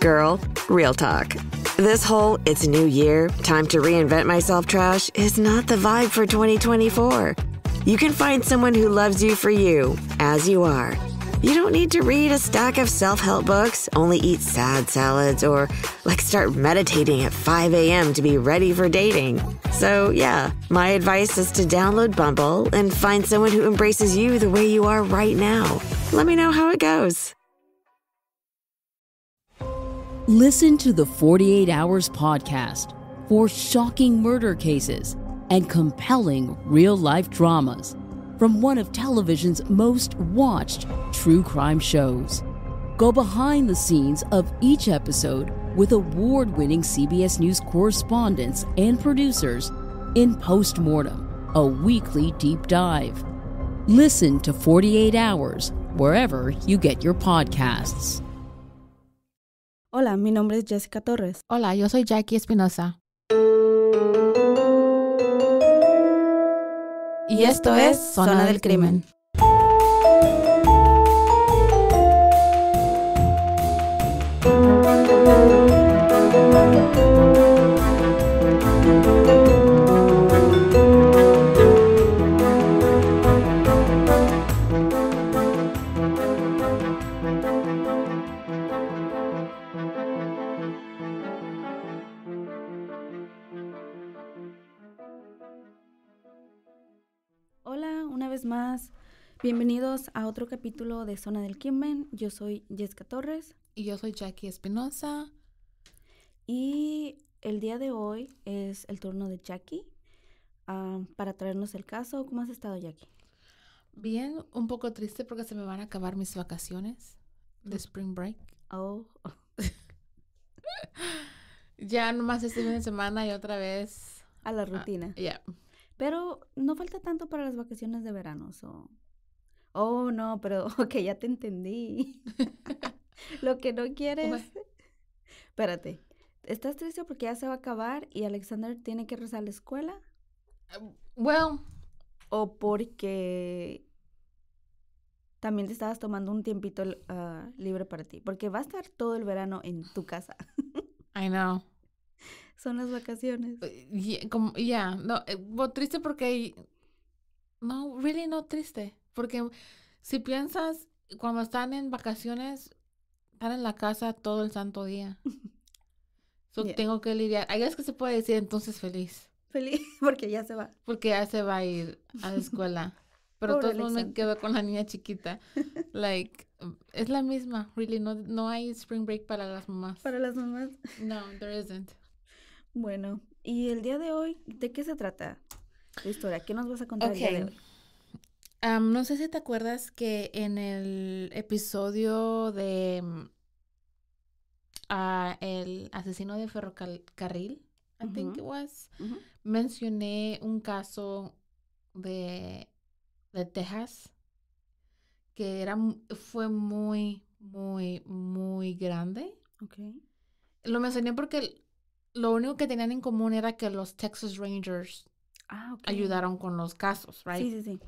Girl, real talk. This whole it's new year, time to reinvent myself trash is not the vibe for 2024. You can find someone who loves you for you, as you are. You don't need to read a stack of self help books, only eat sad salads, or like start meditating at 5 a.m. to be ready for dating. So, yeah, my advice is to download Bumble and find someone who embraces you the way you are right now. Let me know how it goes. Listen to the 48 Hours podcast for shocking murder cases and compelling real life dramas from one of television's most watched true crime shows. Go behind the scenes of each episode with award winning CBS News correspondents and producers in Postmortem, a weekly deep dive. Listen to 48 Hours wherever you get your podcasts. Hola, mi nombre es Jessica Torres. Hola, yo soy Jackie Espinosa. Y esto es Zona del Crimen. Bienvenidos a otro capítulo de Zona del kimmen Yo soy Jessica Torres. Y yo soy Jackie Espinosa. Y el día de hoy es el turno de Jackie ah, para traernos el caso. ¿Cómo has estado, Jackie? Bien, un poco triste porque se me van a acabar mis vacaciones de Spring Break. Oh. ya nomás este fin de semana y otra vez. A la ah, rutina. Pero no falta tanto para las vacaciones de verano, so oh, no, pero ok, ya te entendí. Lo que no quieres. Espérate, ¿estás triste porque ya se va a acabar y Alexander tiene que rezar a la escuela? Bueno... Em, well. O porque también te estabas tomando un tiempito ah, libre para ti, porque va a estar todo el verano en tu casa. I know. Son las vacaciones. Eh, yeah, no, eh, triste porque no, really no triste, porque si piensas, cuando están en vacaciones, están en la casa todo el santo día. So Tengo que lidiar. Hay es que se puede decir entonces feliz. Feliz, porque ya se va. Porque ya se va a ir a la escuela. Pero todo el mundo me quedo con la niña chiquita. Like, es la misma, really. No, no hay spring break para las mamás. Para las mamás. No, there isn't. Bueno, y el día de hoy, ¿de qué se trata? historia. ¿Qué nos vas a contar no sé si te acuerdas que en el episodio de mm, ah, El asesino de ferrocarril, I think it was, mencioné un caso de, de Texas que era, fue muy, muy, muy grande. Okay. Lo mencioné porque lo único que tenían en común era que los Texas Rangers Ah, ayudaron con los casos, right? Sí, sí, sí.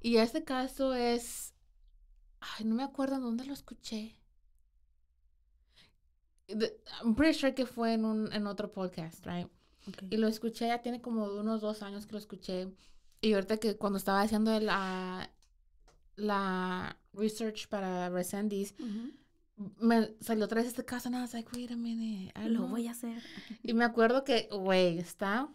Y este caso es, ay, no me acuerdo dónde lo escuché. I'm pretty sure que fue en, un, en otro podcast, right? Okay. Y lo escuché, ya tiene como unos dos años que lo escuché. Y ahorita que cuando estaba haciendo la, ah, la research para Resendiz, me salió otra vez este caso, y I was a lo voy a hacer. Y me acuerdo que, güey, está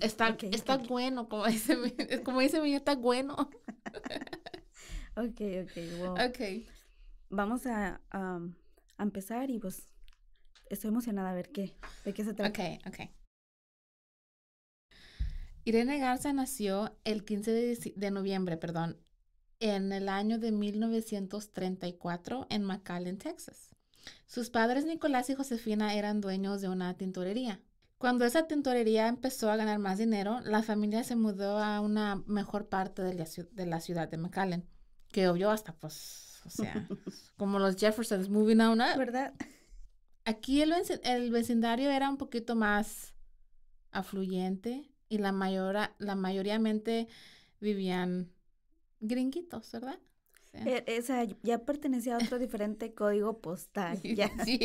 está, está bueno, como dice, mi, como dice está bueno. ok, ok, wow. Ok. Vamos a, empezar y pues estoy emocionada a ver qué, de qué se trata. Ok, ok. Irene Garza nació el 15 de, noviembre, perdón, en el año de 1934 en McAllen, Texas. Sus padres Nicolás y Josefina eran dueños de una tintorería. Cuando esa tintorería empezó a ganar más dinero, la familia se mudó a una mejor parte de la, ciudad de McAllen, que obvio hasta pues, o sea, como los Jeffersons moving on up. ¿Verdad? Aquí el, vecindario era un poquito más afluyente y la, mayoría, la mayoría vivían gringuitos, ¿verdad? E, o sea, esa ya pertenecía a otro diferente código postal. Ya. sí,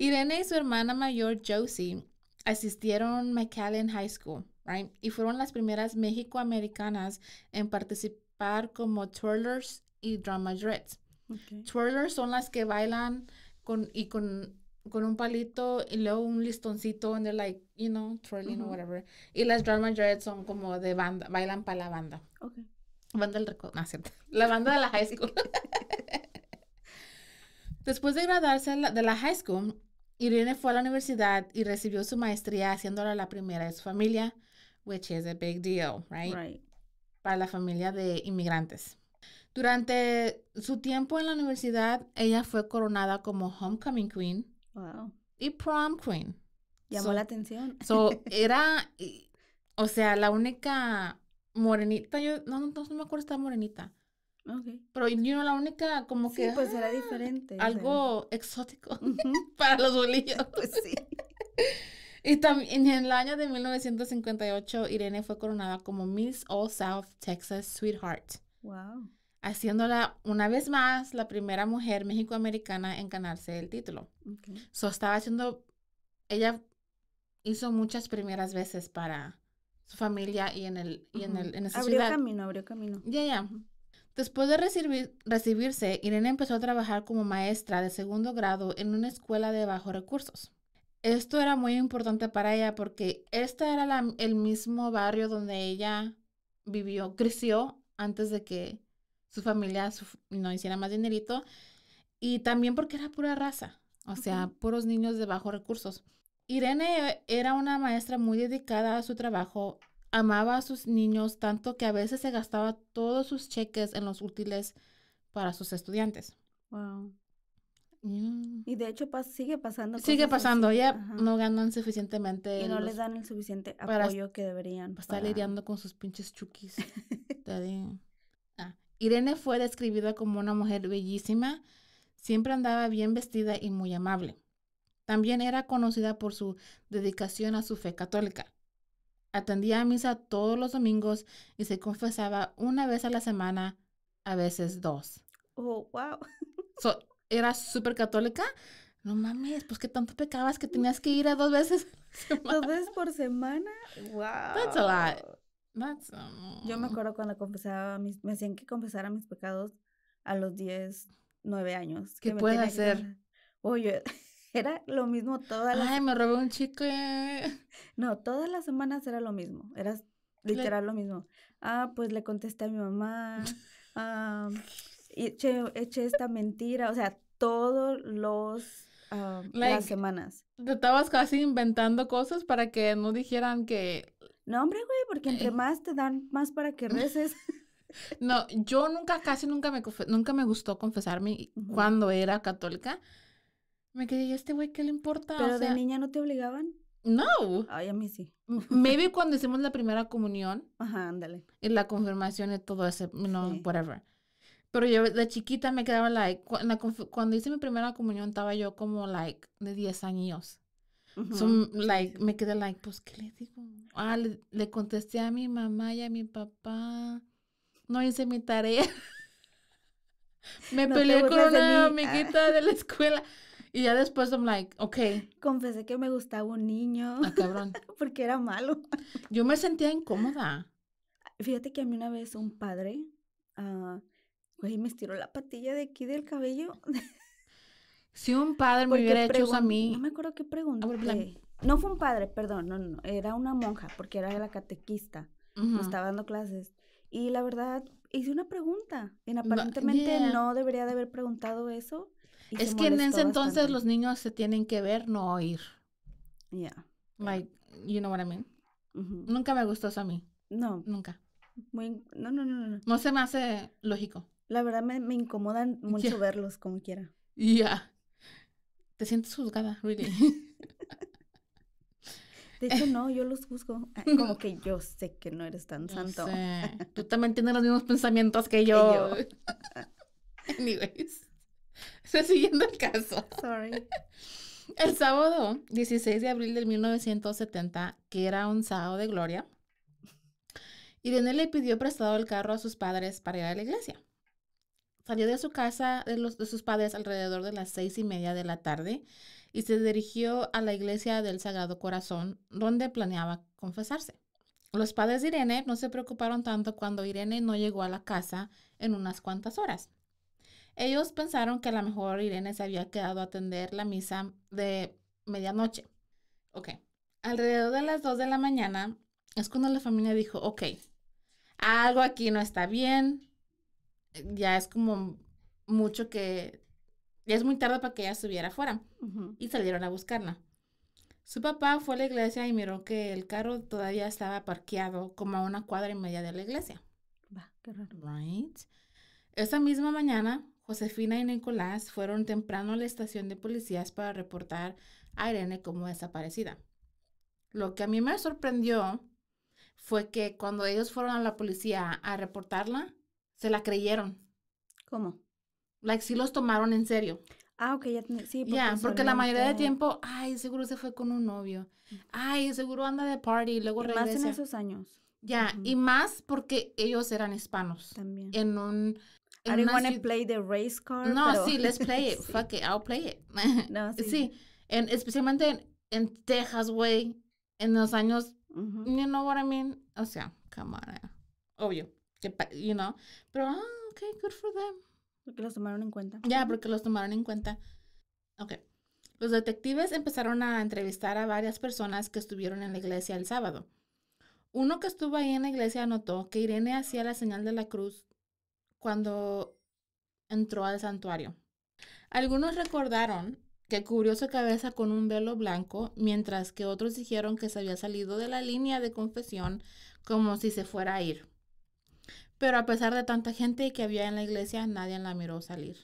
Irene y su hermana mayor Josie asistieron a McAllen High School, right? Y fueron las primeras mexicoamericanas en participar como twirlers y drama Okay. Twirlers son las que bailan con, y con, con un palito y luego un listoncito donde like, you know, twirling whatever. Y las dreads son como de banda, bailan para la banda. Okay. Banda del cierto. La banda de la high school. Después de graduarse de la high school, Irene fue a la universidad y recibió su maestría haciéndola la primera de su familia, which is a big deal, right? right. Para la familia de inmigrantes. Durante su tiempo en la universidad, ella fue coronada como Homecoming Queen wow. y Prom Queen. Llamó la atención. So, era, o sea, la única morenita, yo no, no, me acuerdo si morenita, pero yo no la única, como sí, que. pues era ah, diferente. Algo exótico para los bolillos. pues sí. y también en el año de 1958, Irene fue coronada como Miss All South Texas Sweetheart. Wow. Haciéndola una vez más la primera mujer mexicoamericana en ganarse el título. Okay. So estaba haciendo. Ella hizo muchas primeras veces para su familia y en el y en el en esa abrió camino abrió camino ya yeah, ya yeah. Después de recibirse, Irene empezó a trabajar como maestra de segundo grado en una escuela de bajos recursos. Esto era muy importante para ella porque este era el mismo barrio donde ella vivió, creció antes de que su familia no hiciera más dinerito y también porque era pura raza, o sea, puros niños de bajos recursos. Irene eh, era una maestra muy dedicada a su trabajo amaba a sus niños tanto que a veces se gastaba todos sus cheques en los útiles para sus estudiantes. Wow. Mm. Y de hecho sigue pasando. Sigue pasando, ya no ganan suficientemente. Y no les dan el suficiente apoyo que deberían. Para... Estar lidiando con sus pinches chukis. Ah, Irene fue describida como una mujer bellísima, siempre andaba bien vestida y muy amable. También era conocida por su dedicación a su fe católica. Atendía a misa todos los domingos y se confesaba una vez a la semana, a veces dos. Oh, wow. era súper católica. No mames, pues que tanto pecabas que tenías que ir a dos veces. dos veces por semana. Wow. That's a lot. That's a... Yo me acuerdo cuando confesaba mis, me hacían que confesara mis pecados a los 10, 9 años. ¿Qué que puedes hacer? Oye, era lo mismo todas las... Ay, me robé un chicle. No, todas las semanas era lo mismo, era literal lo mismo. Ah, pues le contesté a mi mamá, ah, eché, esta mentira, o sea, todos los... Ah, las semanas. Te estabas casi inventando cosas para que no dijeran que... No, hombre, güey, porque entre más te dan más para que reces. no, yo nunca, casi nunca me, nunca me gustó confesarme cuando era católica. Me quedé, ¿y este güey qué le importa? ¿Pero de niña no te obligaban? No. Ay, a mí sí. Maybe cuando hicimos la primera comunión. Ajá, ándale. Y la confirmación y todo ese, no, whatever. Pero yo de chiquita me quedaba, like, cuando hice mi primera comunión estaba yo como, like, de 10 años. like, me quedé, like, pues, ¿qué le digo? Ah, le, contesté a mi mamá y a mi papá. No hice mi tarea. me peleé con una amiguita de la escuela. Y ya después I'm like, ok. Confesé que me gustaba un niño. Ah, cabrón. porque era malo. Yo me sentía incómoda. Fíjate que a mí una vez un padre, ah, me estiró la patilla de aquí del cabello. si un padre me hubiera hecho eso a mí. No me acuerdo qué pregunta no fue un padre, perdón, no, no, era una monja, porque era de la catequista. estaba dando clases. Y la verdad, hice una pregunta. Y aparentemente no debería de haber preguntado eso. Es que en ese entonces los niños se tienen que ver, no oír. Yeah. Like, you know what I mean. Nunca me gustó eso a mí. No. Nunca. Muy, no, no, no, no. No se me hace lógico. La verdad me, me incomodan mucho verlos como quiera. Ya. Yeah. Te sientes juzgada, really. De hecho, no, yo los juzgo. Ah, como que yo sé que no eres tan santo. Tú también tienes los mismos pensamientos que yo. Que yo. Anyways. Estoy siguiendo el caso. Sorry. El sábado 16 de abril de 1970, que era un sábado de gloria, Irene le pidió prestado el carro a sus padres para ir a la iglesia. Salió de su casa de, los, de sus padres alrededor de las seis y media de la tarde y se dirigió a la iglesia del Sagrado Corazón, donde planeaba confesarse. Los padres de Irene no se preocuparon tanto cuando Irene no llegó a la casa en unas cuantas horas. Ellos pensaron que a lo mejor Irene se había quedado a atender la misa de medianoche. Ok. Alrededor de las 2 de la mañana es cuando la familia dijo, ok, algo aquí no está bien. Ya es como mucho que... Ya es muy tarde para que ella estuviera afuera. Y salieron a buscarla. Su papá fue a la iglesia y miró que el carro todavía estaba parqueado como a una cuadra y media de la iglesia. Va, qué raro. Right. Esa misma mañana, Josefina y Nicolás fueron temprano a la estación de policías para reportar a Irene como desaparecida. Lo que a mí me sorprendió fue que cuando ellos fueron a la policía a reportarla, se la creyeron. ¿Cómo? Like, sí los tomaron en serio. Ah, ok, ya sí. Porque, porque la mayoría del tiempo, ay, seguro se fue con un novio. Mm. Ay, seguro anda de party y luego regresa. Más en esos años. Ya, y más porque ellos eran hispanos. También. En un I don't want to play the race car. No, sí, let's play it. Fuck it, I'll play it. No, sí. sí. En, especialmente en, Texas, güey, en los años, you know what I mean? O sea, cámara, eh. obvio, que, you know, pero, ah, good for them. Porque los tomaron en cuenta. Ya, porque los tomaron en cuenta. Ok. Los detectives empezaron a entrevistar a varias personas que estuvieron en la iglesia el sábado. Uno que estuvo ahí en la iglesia notó que Irene hacía la señal de la cruz cuando entró al santuario. Algunos recordaron que cubrió su cabeza con un velo blanco, mientras que otros dijeron que se había salido de la línea de confesión como si se fuera a ir. Pero a pesar de tanta gente que había en la iglesia, nadie la miró salir.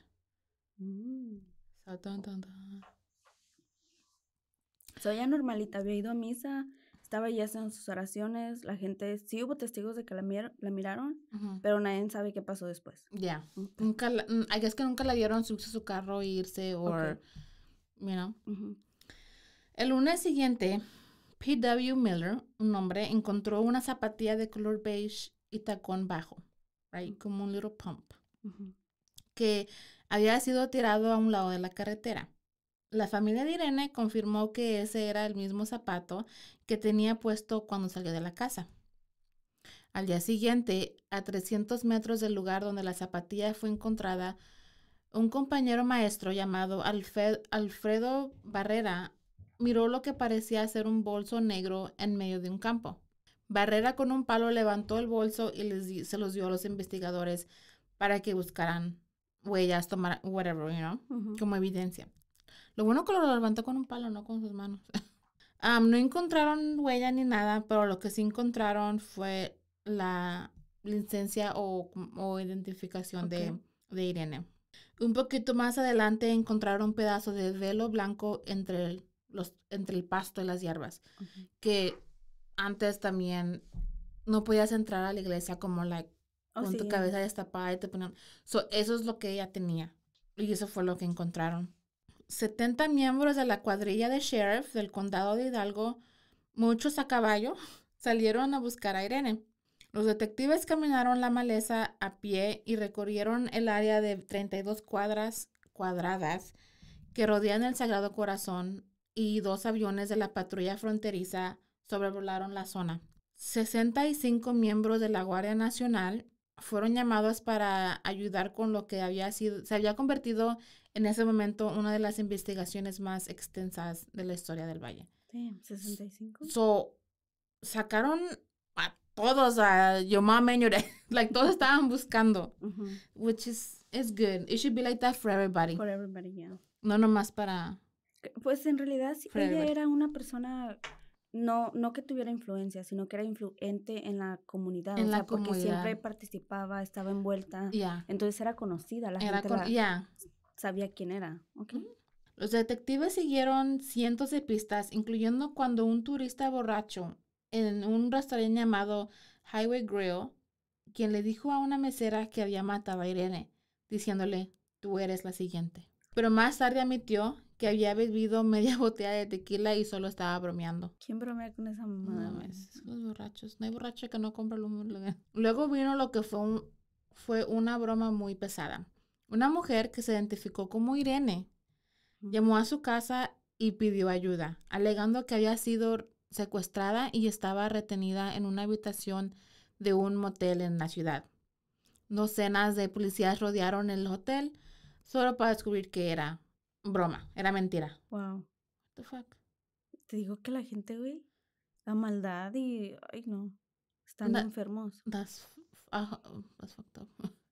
Mm. Soy anormalita, había ido a misa, estaba ya haciendo sus oraciones, la gente, sí hubo testigos de que la, miraron, pero nadie sabe qué pasó después. Ya. Nunca, mm, que nunca la dieron su carro irse o, El lunes siguiente, P.W. Miller, un hombre, encontró una zapatilla de color beige y tacón bajo, right? Como un little pump. Que había sido tirado a un lado de la carretera. La familia de Irene confirmó que ese era el mismo zapato que tenía puesto cuando salió de la casa. Al día siguiente, a 300 metros del lugar donde la zapatilla fue encontrada, un compañero maestro llamado Alfredo Barrera miró lo que parecía ser un bolso negro en medio de un campo. Barrera con un palo levantó el bolso y se los dio a los investigadores para que buscaran huellas, tomar whatever, you know, como evidencia. Lo bueno que lo levantó con un palo, no con sus manos. no encontraron huella ni nada, pero lo que sí encontraron fue la licencia o, identificación de, Irene. Un poquito más adelante encontraron un pedazo de velo blanco entre el, los, entre el pasto y las hierbas, que antes también no podías entrar a la iglesia como la oh, con tu cabeza destapada te eso es lo que ella tenía y eso fue lo que encontraron. 70 miembros de la cuadrilla de sheriff del condado de Hidalgo, muchos a caballo, salieron a buscar a Irene. Los detectives caminaron la maleza a pie y recorrieron el área de 32 cuadras cuadradas que rodean el Sagrado Corazón y dos aviones de la patrulla fronteriza sobrevolaron la zona. 65 miembros de la Guardia Nacional fueron llamados para ayudar con lo que había sido, se había convertido en ese momento una de las investigaciones más extensas de la historia del valle. Sí, 65. So, sacaron a todos a yo like todos estaban buscando, which is is good. It should be like that for everybody. For everybody, yeah. No nomás para eh, pues en realidad ella era una persona no, no que tuviera influencia, sino que era influente en la comunidad. En o sea, la porque siempre participaba, estaba envuelta. Yeah. Entonces era conocida la era gente sabía quién era, Los detectives siguieron cientos de pistas, incluyendo cuando un turista borracho en un restaurante llamado Highway Grill, quien le dijo a una mesera que había matado a Irene, diciéndole, tú eres la siguiente. Pero más tarde admitió que había bebido media botella de tequila y solo estaba bromeando. ¿Quién bromea con esa los borrachos. No hay borracho que no compre el Luego vino lo que fue, un, fue una broma muy pesada. Una mujer que se identificó como Irene llamó a su casa y pidió ayuda, alegando que había sido secuestrada y estaba retenida en una habitación de un motel en la ciudad. Docenas de policías rodearon el hotel solo para descubrir que era broma, era mentira. Wow. the fuck? Te digo que la gente, güey, la maldad y, ay no, están enfermos. Ah, that's, fucked up.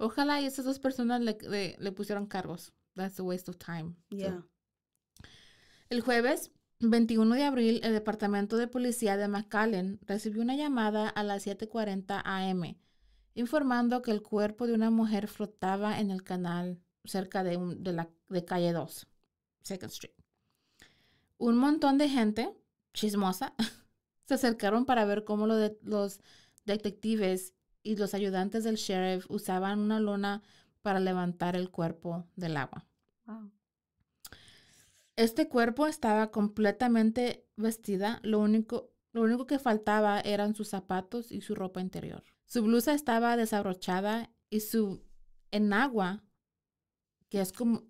Ojalá y esas dos personas le, le, pusieron cargos. That's a waste of time. Yeah. El jueves 21 de abril, el Departamento de Policía de McAllen recibió una llamada a las 7.40 am informando que el cuerpo de una mujer flotaba en el canal cerca de, la, de calle 2, Second Street. Un montón de gente chismosa se acercaron para ver cómo los detectives y los ayudantes del sheriff usaban una lona para levantar el cuerpo del agua. Este cuerpo estaba completamente vestida, lo único, lo único que faltaba eran sus zapatos y su ropa interior. Su blusa estaba desabrochada y su enagua, que es como,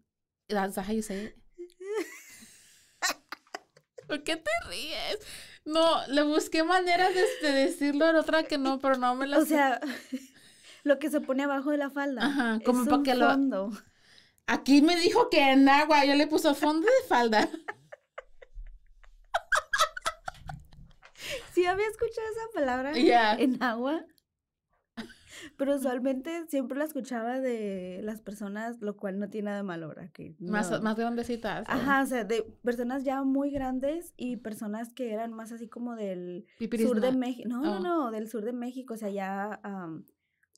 ¿Por qué te ríes? No, le busqué maneras de, este, decirlo en otra que no, pero no me las. O sea, lo que se pone abajo de la falda. Ajá, como para que fondo. Aquí me dijo que en agua, yo le puse fondo de falda. ¿Sí había escuchado esa palabra? En agua. Pero usualmente siempre la escuchaba de las personas, lo cual no tiene nada de malo, ¿verdad? Que más, más grandecitas. Ajá, o sea, de personas ya muy grandes y personas que eran más así como del sur de México. No, no, oh. no, del sur de México, o sea, ya...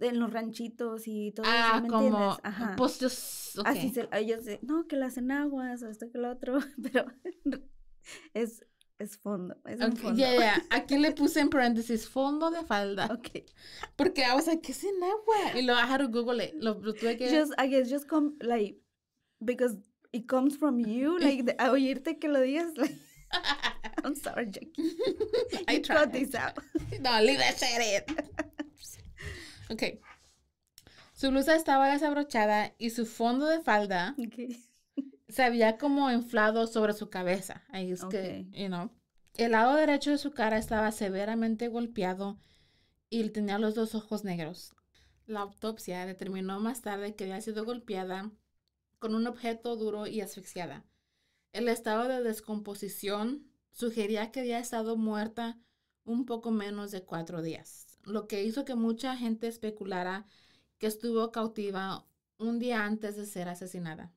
en los ranchitos y todo eso, ah, ¿me como, entiendes? Ajá. Pues, así se, ellos, no, que las enaguas o esto que lo otro, pero es es fondo. Es un fondo. Ya, yeah. Aquí le puse en paréntesis fondo de falda. Ok. Porque ah, o sea, ¿qué es en agua? Y lo bajaron a Google Lo, tuve que. Just, I guess, just come, like, because it comes from you. Like, oírte que lo digas, I'm sorry, Jackie. I tried. this out. no, leave that shit in. ok. Su blusa estaba desabrochada y su fondo de falda. Okay se había como inflado sobre su cabeza. Ahí es que, you know. El lado derecho de su cara estaba severamente golpeado y tenía los dos ojos negros. La autopsia determinó más tarde que había sido golpeada con un objeto duro y asfixiada. El estado de descomposición sugería que había estado muerta un poco menos de cuatro días, lo que hizo que mucha gente especulara que estuvo cautiva un día antes de ser asesinada.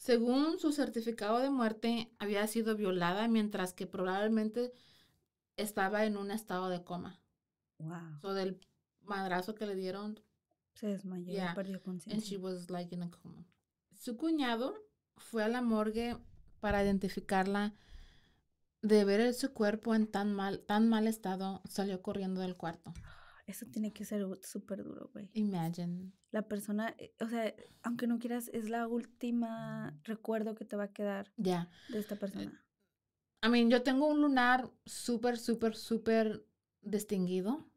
Según su certificado de muerte, había sido violada mientras que probablemente estaba en un estado de coma. Wow. So del madrazo que le dieron. Se desmayó, y perdió conciencia. And she was like in a coma. Su cuñado fue a la morgue para identificarla. De ver su cuerpo en tan mal, tan mal estado, salió corriendo del cuarto. Eso tiene que ser súper duro, güey. Imagine. La persona, eh, o sea, aunque no quieras, es la última recuerdo que te va a quedar de esta persona. Eh, I mean, yo tengo un lunar súper, súper, súper distinguido.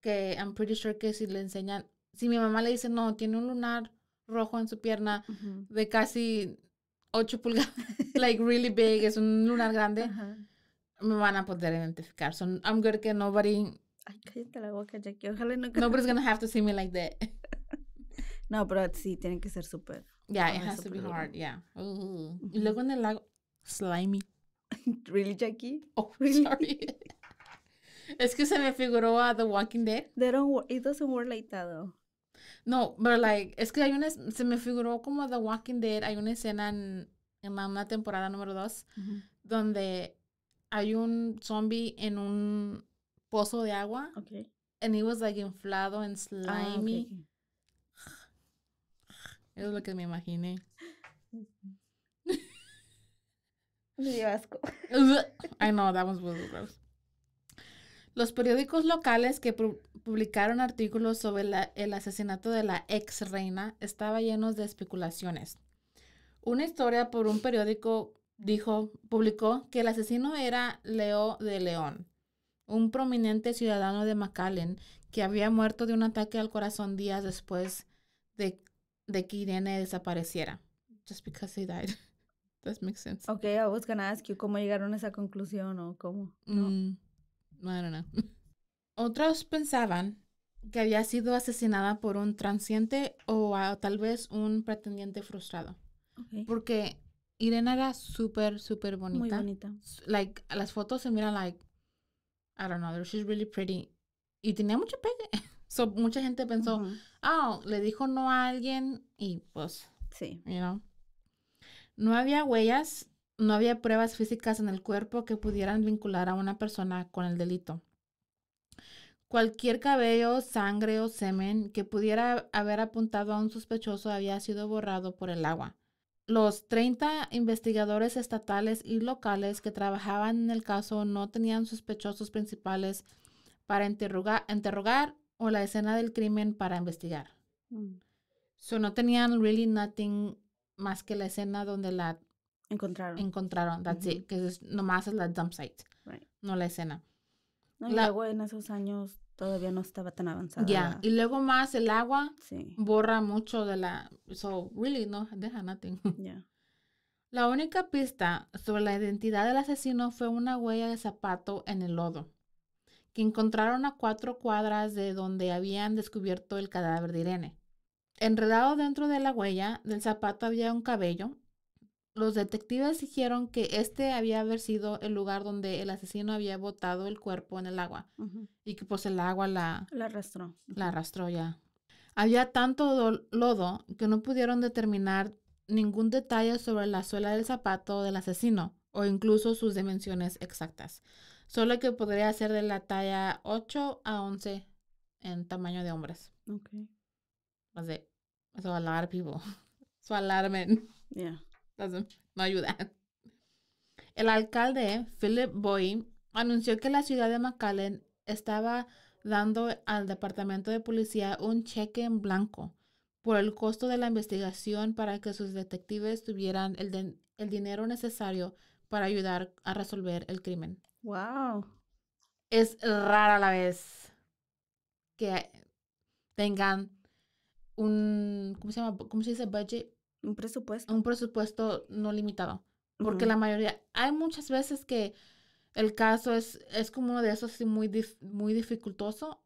Que I'm pretty sure que si le enseñan, si mi mamá le dice, no, tiene un lunar rojo en su pierna de casi 8 pulgadas, like really big, es un lunar grande, me van a poder identificar. So I'm good que nobody Ay, cállate la boca, Jackie. Ojalá no. Nobody's gonna have to see me like that. no, pero sí, tienen que ser súper. Yeah, it has to be hard. Yeah. Uh, y luego en el lago, slimy. really, Jackie? Oh, really? sorry. es que se me figuró a The Walking Dead. They don't it doesn't work like that, though. No, pero like, es que hay una, se me figuró como a The Walking Dead, hay una escena en, en la, una temporada número dos donde hay un zombie en un pozo de agua. Okay. And it was like inflado and ah, slimy. Eso es lo que me imaginé. Me asco. I know, that was gross. Los periódicos locales que publicaron artículos sobre el asesinato de la ex reina estaban llenos de especulaciones. Una historia por un periódico dijo, publicó que el asesino era Leo de León, un prominente ciudadano de McAllen que había muerto de un ataque al corazón días después de, que Irene desapareciera. Just because he died. That makes sense. Ok, I was gonna ask you cómo llegaron a esa conclusión o cómo. No. Mm, no I don't know. Otros pensaban que había sido asesinada por un transiente o tal vez un pretendiente frustrado. Porque Irene era súper, súper bonita. Muy bonita. Like, las fotos se miran like I don't know, she's really pretty. Y tenía mucho pegue. So, mucha gente pensó, oh, le dijo no a alguien y pues, sí. You know. No había huellas, no había pruebas físicas en el cuerpo que pudieran vincular a una persona con el delito. Cualquier cabello, sangre o semen que pudiera haber apuntado a un sospechoso había sido borrado por el agua. Los 30 investigadores estatales y locales que trabajaban en el caso no tenían sospechosos principales para interrogar, interrogar o la escena del crimen para investigar. Mm. So, no tenían really nothing más que la escena donde la encontraron. Encontraron, that's it, que es, nomás es la dump site, no la escena. luego en esos años todavía no estaba tan avanzada. Ya, y luego más el agua borra mucho de la... So, really, no deja nothing. La única pista sobre la identidad del asesino fue una huella de zapato en el lodo, que encontraron a cuatro cuadras de donde habían descubierto el cadáver de Irene. Enredado dentro de la huella del zapato había un cabello los detectives dijeron que este había haber sido el lugar donde el asesino había botado el cuerpo en el agua y que pues el agua la... La arrastró. La arrastró ya. Había tanto lodo que no pudieron determinar ningún detalle sobre la suela del zapato del asesino o incluso sus dimensiones exactas, solo que podría ser de la talla 8 a 11 en tamaño de hombres. Ok. O sea, eso of people. So alarmen. Yeah no ayuda. El alcalde Philip Boy anunció que la ciudad de McAllen estaba dando al departamento de policía un cheque en blanco por el costo de la investigación para que sus detectives tuvieran el, el dinero necesario para ayudar a resolver el crimen. Wow. Es rara la vez que tengan un, ¿cómo se llama? ¿Cómo se dice? Budget un presupuesto. Un presupuesto no limitado. Porque la mayoría, hay muchas veces que el caso es, es como uno de esos muy, muy dificultoso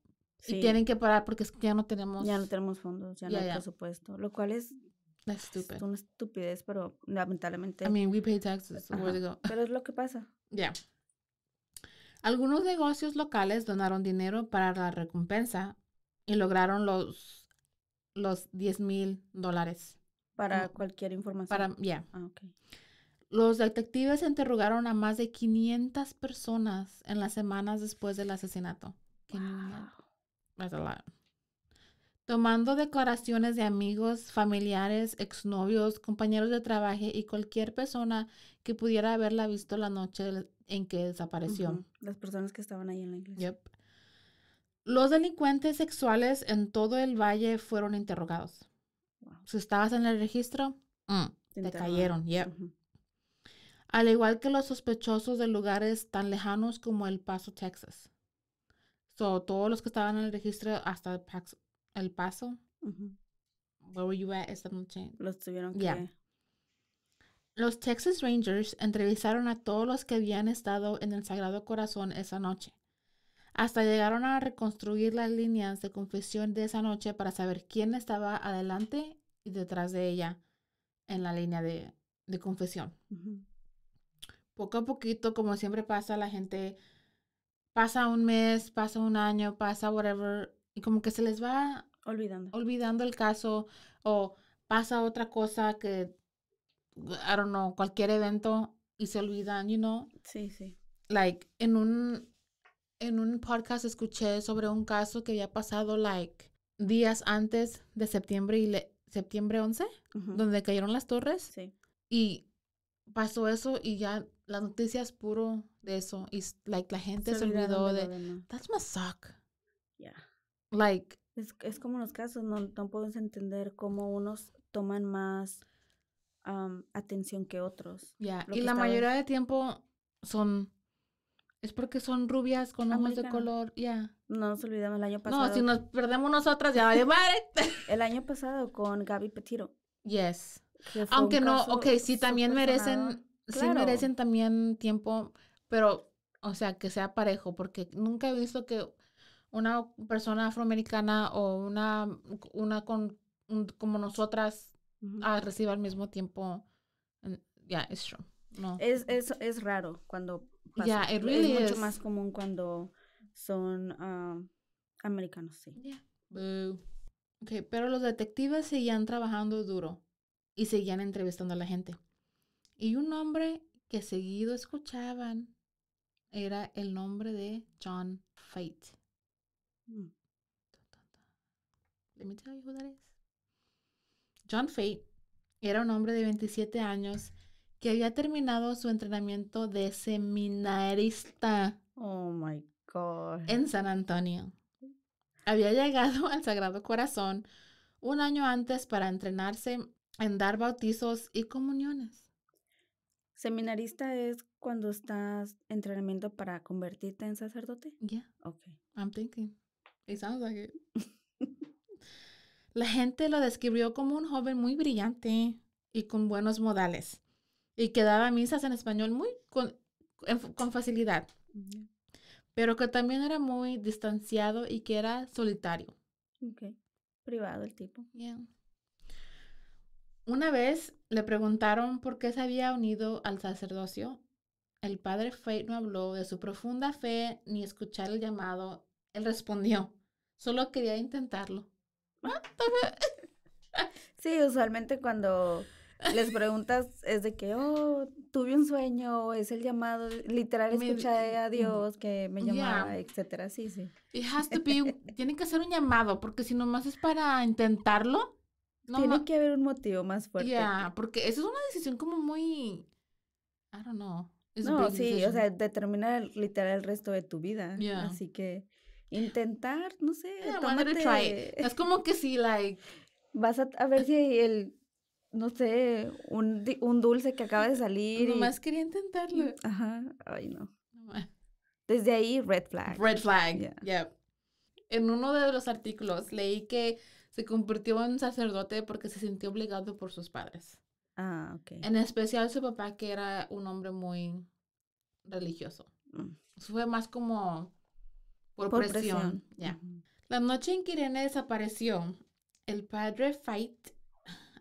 y tienen que parar porque es que ya no tenemos. Ya no tenemos fondos, ya no hay presupuesto. Lo cual es es una estupidez, pero lamentablemente. I mean, we pay taxes. Pero es lo que pasa. Ya. Algunos negocios locales donaron dinero para la recompensa y lograron los, los 10 mil dólares. Para cualquier información. ya. Ah, Los detectives interrogaron a más de 500 personas en las semanas después del asesinato. Tomando declaraciones de amigos, familiares, exnovios, compañeros de trabajo y cualquier persona que pudiera haberla visto la noche en que desapareció. Las personas que estaban ahí en la iglesia. Los delincuentes sexuales en todo el valle fueron interrogados. Si estabas en el registro, mm, te, cayeron, Al igual que los sospechosos de lugares tan lejanos como El Paso, Texas. So, todos los que estaban en el registro hasta El, Paso, where were you at esta noche? Los tuvieron que... Los Texas Rangers entrevistaron a todos los que habían estado en el Sagrado Corazón esa noche. Hasta llegaron a reconstruir las líneas de confesión de esa noche para saber quién estaba adelante detrás de ella en la línea de, confesión. Poco a poquito, como siempre pasa, la gente pasa un mes, pasa un año, pasa whatever, y como que se les va olvidando. Olvidando el caso o pasa otra cosa que, I don't know, cualquier evento y se olvidan, you know. Sí, sí. Like, en un, en un podcast escuché sobre un caso que había pasado, like, días antes de septiembre y le, septiembre 11, donde cayeron las torres. Sí. Y pasó eso y ya las noticias puro de eso. Y like, la gente se, olvidó de, that's my suck. Yeah. Like. Es, es, como los casos, no, no puedes entender cómo unos toman más atención que otros. Ya, y la mayoría de tiempo son es porque son rubias con ojos de color, ya. No nos olvidamos el año pasado. No, si nos perdemos nosotras, ya vale madre. el año pasado con Gaby Petiro. Yes. Aunque no, ok, sí, también merecen, sí merecen también tiempo, pero, o sea, que sea parejo, porque nunca he visto que una persona afroamericana o una, una con, como nosotras reciba al mismo tiempo. Ya, yeah, es true. No. Es, es, es raro cuando es mucho más común cuando son ah, americanos, sí. pero los detectives seguían trabajando duro y seguían entrevistando a la gente. Y un nombre que seguido escuchaban era el nombre de John Fate. John Fate era un hombre de 27 años que había terminado su entrenamiento de seminarista. Oh my God. En San Antonio. Había llegado al Sagrado Corazón un año antes para entrenarse en dar bautizos y comuniones. Seminarista es cuando estás entrenamiento para convertirte en sacerdote. Yeah. Okay. I'm thinking. It sounds like it. La gente lo describió como un joven muy brillante y con buenos modales y que daba misas en español muy con, con facilidad, pero que también era muy distanciado y que era solitario. Ok, privado el tipo. Una vez le preguntaron por qué se había unido al sacerdocio. El padre Fate no habló de su profunda fe ni escuchar el llamado. Él respondió, solo quería intentarlo. Ah. Ah, sí, usualmente cuando les preguntas, es de que, oh, tuve un sueño, es el llamado, literal, escuché a Dios que me llamaba, etcétera, sí, sí. It has to be, tiene que ser un llamado, porque si nomás es para intentarlo. No tiene que haber un motivo más fuerte. Ya, porque eso es una decisión como muy, I don't know. It's no, sí, o sea, determina literal el resto de tu vida. Yeah. Así que intentar, no sé, tómate... try. Es como que si, like... Vas a, a ver si el no sé, un, dulce que acaba de salir. Nomás quería intentarlo. Ajá, ay no. Desde ahí, red flag. Red flag, yeah. En uno de los artículos leí que se convirtió en sacerdote porque se sintió obligado por sus padres. Ah, ok. En especial su papá, que era un hombre muy religioso. Mm. fue más como por, presión. La noche en que Irene desapareció, el padre Fight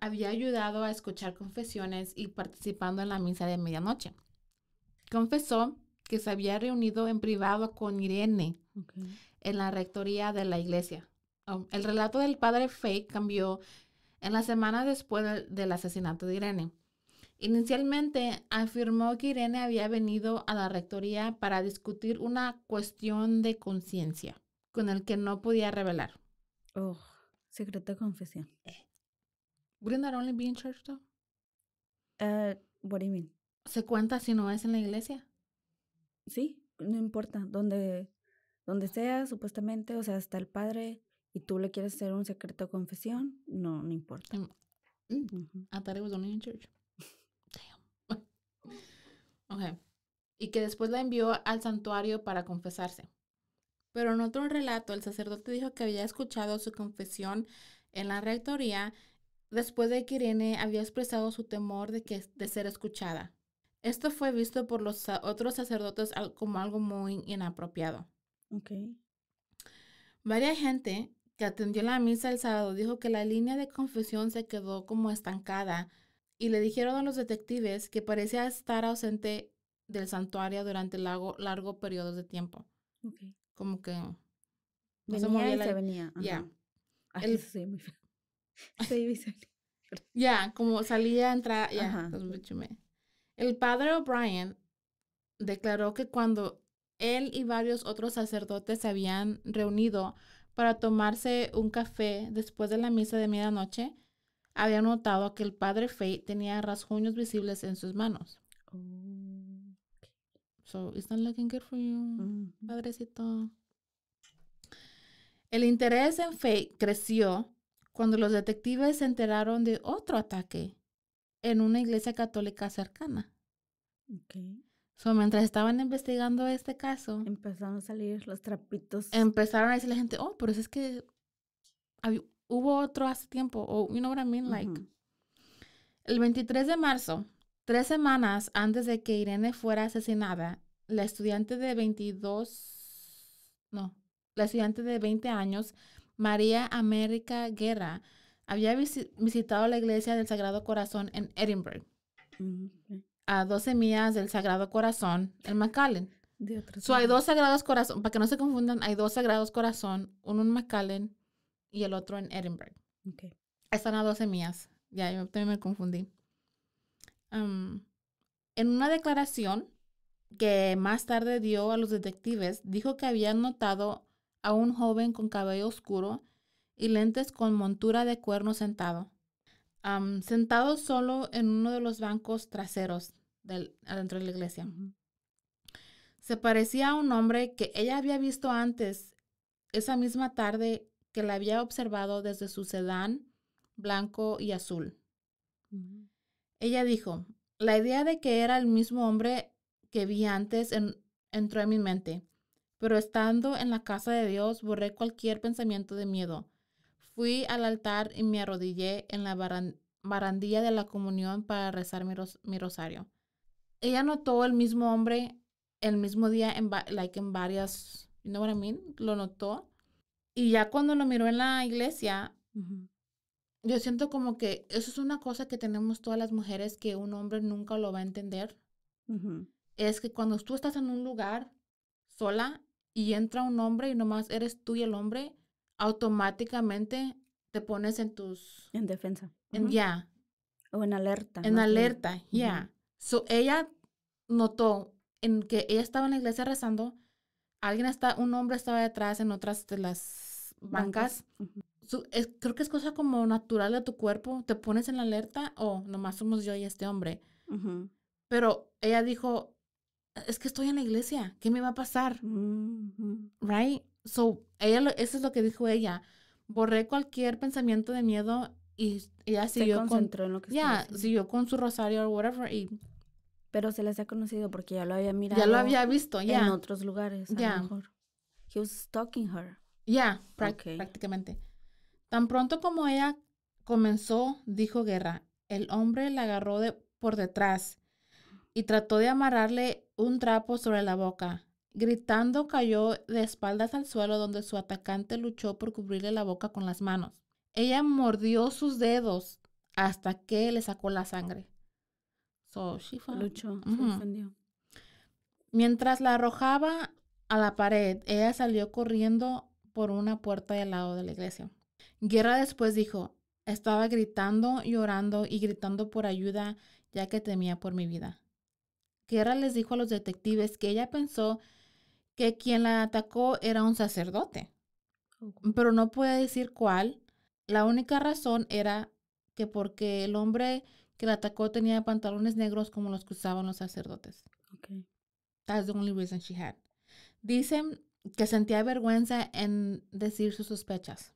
había ayudado a escuchar confesiones y participando en la misa de medianoche. Confesó que se había reunido en privado con Irene en la rectoría de la iglesia. Oh, el relato del padre Fake cambió en la semana después del, asesinato de Irene. Inicialmente afirmó que Irene había venido a la rectoría para discutir una cuestión de conciencia con el que no podía revelar. Oh, secreta confesión. Eh, Wouldn't that only be in church eh, though? Uh, ¿Se cuenta si no es en la iglesia? Sí, no importa. Donde, donde sea, supuestamente, o sea, hasta el padre y tú le quieres hacer un secreto de confesión, no, no importa. Mm. Mm. church. Damn. okay. Y que después la envió al santuario para confesarse. Pero en otro relato, el sacerdote dijo que había escuchado su confesión en la rectoría después de que Irene había expresado su temor de, que, de ser escuchada. Esto fue visto por los otros sacerdotes como algo muy inapropiado. Okay. Varia gente que atendió la misa el sábado dijo que la línea de confesión se quedó como estancada y le dijeron a los detectives que parecía estar ausente del santuario durante largo, largo periodos de tiempo. Okay. Como que no venía se y se venía. Ya. Ya, como salía, a ya. el padre O'Brien declaró que cuando él y varios otros sacerdotes se habían reunido para tomarse un café después de la misa de medianoche, había notado que el padre Fay tenía rasguños visibles en sus manos. So, looking good for you, padrecito. El interés en Fay creció cuando los detectives se enteraron de otro ataque en una iglesia católica cercana. Okay. So, mientras estaban investigando este caso, empezaron a salir los trapitos. Empezaron a decir la gente, oh, pero es que hubo otro hace tiempo, o you know what I mean, like. El 23 de marzo, tres semanas antes de que Irene fuera asesinada, la estudiante de 22, no, la estudiante de 20 años María América Guerra había visitado la iglesia del Sagrado Corazón en Edinburgh, mm, a 12 millas del Sagrado Corazón en McAllen. So, hay dos Sagrados Corazón, para que no se confundan, hay dos Sagrados Corazón, uno en McAllen y el otro en Edinburgh. Okay. Están a 12 millas. Ya, yo también me confundí. en una declaración que más tarde dio a los detectives, dijo que había notado a un joven con cabello oscuro y lentes con montura de cuerno sentado. sentado solo en uno de los bancos traseros del, adentro de la iglesia. Se parecía a un hombre que ella había visto antes, esa misma tarde que la había observado desde su sedán blanco y azul. Ella dijo, la idea de que era el mismo hombre que vi antes entró en mi mente pero estando en la casa de Dios borré cualquier pensamiento de miedo. Fui al altar y me arrodillé en la barandilla de la comunión para rezar mi, rosario. Ella notó el mismo hombre el mismo día, en like en varias, you know what I Lo notó. Y ya cuando lo miró en la iglesia, yo siento como que eso es una cosa que tenemos todas las mujeres que un hombre nunca lo va a entender. Es que cuando tú estás en un lugar sola, y entra un hombre y nomás eres tú y el hombre, automáticamente te pones en tus... En defensa. En, Ya. O en alerta. En alerta, ya. su ella notó en que ella estaba en la iglesia rezando, alguien está, un hombre estaba detrás en otras de las bancas. creo que es cosa como natural de tu cuerpo, te pones en la alerta o oh, nomás somos yo y este hombre. Pero ella dijo, es que estoy en la iglesia, ¿qué me va a pasar? Mm, right? So, ella, eso es lo que dijo ella. Borré cualquier pensamiento de miedo y ella se siguió concentró con, en lo que Ya, siguió con su rosario o whatever y pero se les ha conocido porque ya lo había mirado. Ya lo había visto, ya. En otros lugares, a lo mejor. He was stalking her. Ya, prácticamente. Tan pronto como ella comenzó, dijo Guerra, el hombre la agarró de, por detrás y trató de amarrarle un trapo sobre la boca. Gritando cayó de espaldas al suelo donde su atacante luchó por cubrirle la boca con las manos. Ella mordió sus dedos hasta que le sacó la sangre. Luchó, Mientras la arrojaba a la pared, ella salió corriendo por una puerta del lado de la iglesia. Guerra después dijo, estaba gritando, llorando y gritando por ayuda ya que temía por mi vida. Guerra les dijo a los detectives que ella pensó que quien la atacó era un sacerdote, pero no puede decir cuál. La única razón era que porque el hombre que la atacó tenía pantalones negros como los que usaban los sacerdotes. That's the only reason she had. Dicen que sentía vergüenza en decir sus sospechas.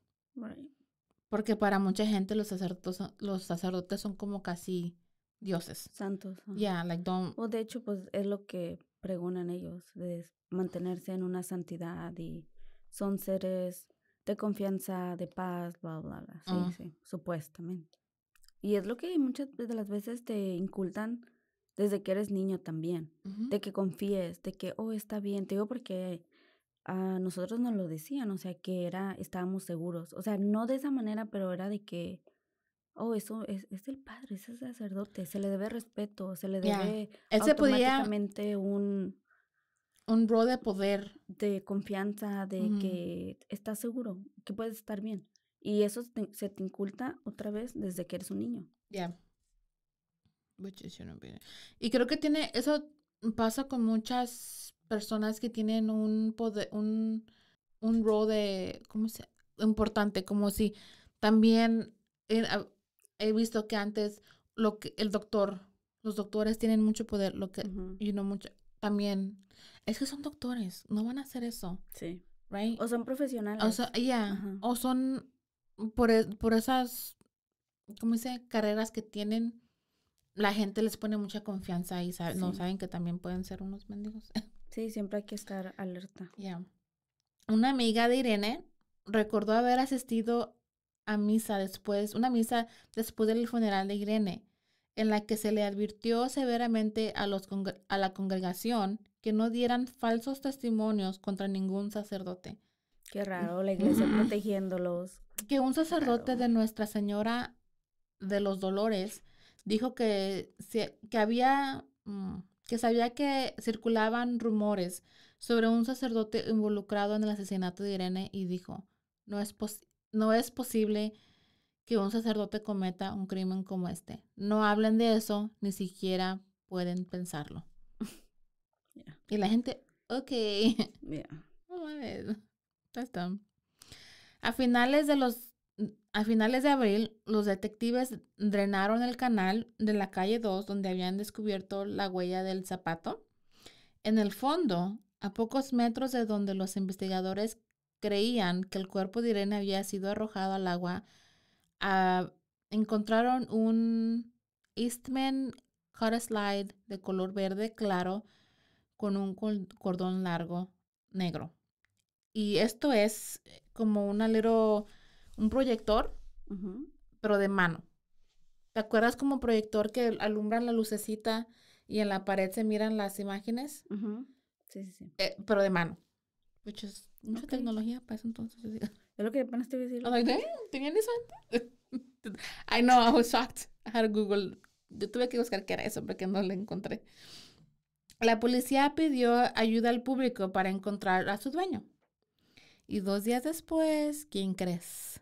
Porque para mucha gente los sacerdotes son como casi dioses. Santos. yeah, like don't. O de hecho, pues es lo que pregonan ellos, de mantenerse en una santidad y son seres de confianza, de paz, bla, bla, bla. Sí, ah. sí, supuestamente. Y es lo que muchas de las veces te incultan desde que eres niño también, de que confíes, de que, oh, está bien, te digo porque a nosotros nos lo decían, o sea, que era, estábamos seguros, o sea, no de esa manera, pero era de que oh, eso es, es el padre, es el sacerdote, se le debe respeto, se le debe automáticamente un... Un rol de poder. De confianza, de que estás seguro, que puedes estar bien. Y eso se te inculta otra vez desde que eres un niño. Ya. Yeah. Y creo que tiene, eso pasa con muchas personas que tienen un poder, un, un rol de, ¿cómo se Importante, como si también eh, he visto que antes lo que el doctor, los doctores tienen mucho poder, lo que, y mucho, también, es que son doctores, no van a hacer eso. Sí. Right? O son profesionales. O, o son por, e, esas, ¿cómo dice? Carreras que tienen, la gente les pone mucha confianza y no saben que también pueden ser unos mendigos. Sí, siempre hay que estar alerta. Yeah. Una amiga de Irene recordó haber asistido a misa después, una misa después del funeral de Irene, en la que se le advirtió severamente a, los a la congregación que no dieran falsos testimonios contra ningún sacerdote. Qué mm. raro, la iglesia protegiéndolos. Que un sacerdote de Nuestra Señora de los Dolores dijo que, que había, mm, que sabía que circulaban rumores sobre un sacerdote involucrado en el asesinato de Irene y dijo, no es, posible no es posible que un sacerdote cometa un crimen como este. No hablen de eso, ni siquiera pueden pensarlo. Y la gente, ok. A finales de los a finales de abril, los detectives drenaron el canal de la calle 2 donde habían descubierto la huella del zapato. En el fondo, a pocos metros de donde los investigadores creían que el cuerpo de Irene había sido arrojado al agua, ah, encontraron un Eastman Hot Slide de color verde claro con un cordón largo negro. Y esto es eh, como un alero, un proyector, pero de mano. ¿Te acuerdas como proyector que alumbran la lucecita y en la pared se miran las imágenes? Sí, sí, sí. Eh, pero de mano. Which Mucha tecnología para eso entonces. Yo lo que apenas te voy a decir. I know, I was shocked. I had Google. Yo tuve que buscar qué era eso porque no lo encontré. La policía pidió ayuda al público para encontrar a su dueño. Y dos días después, ¿quién crees?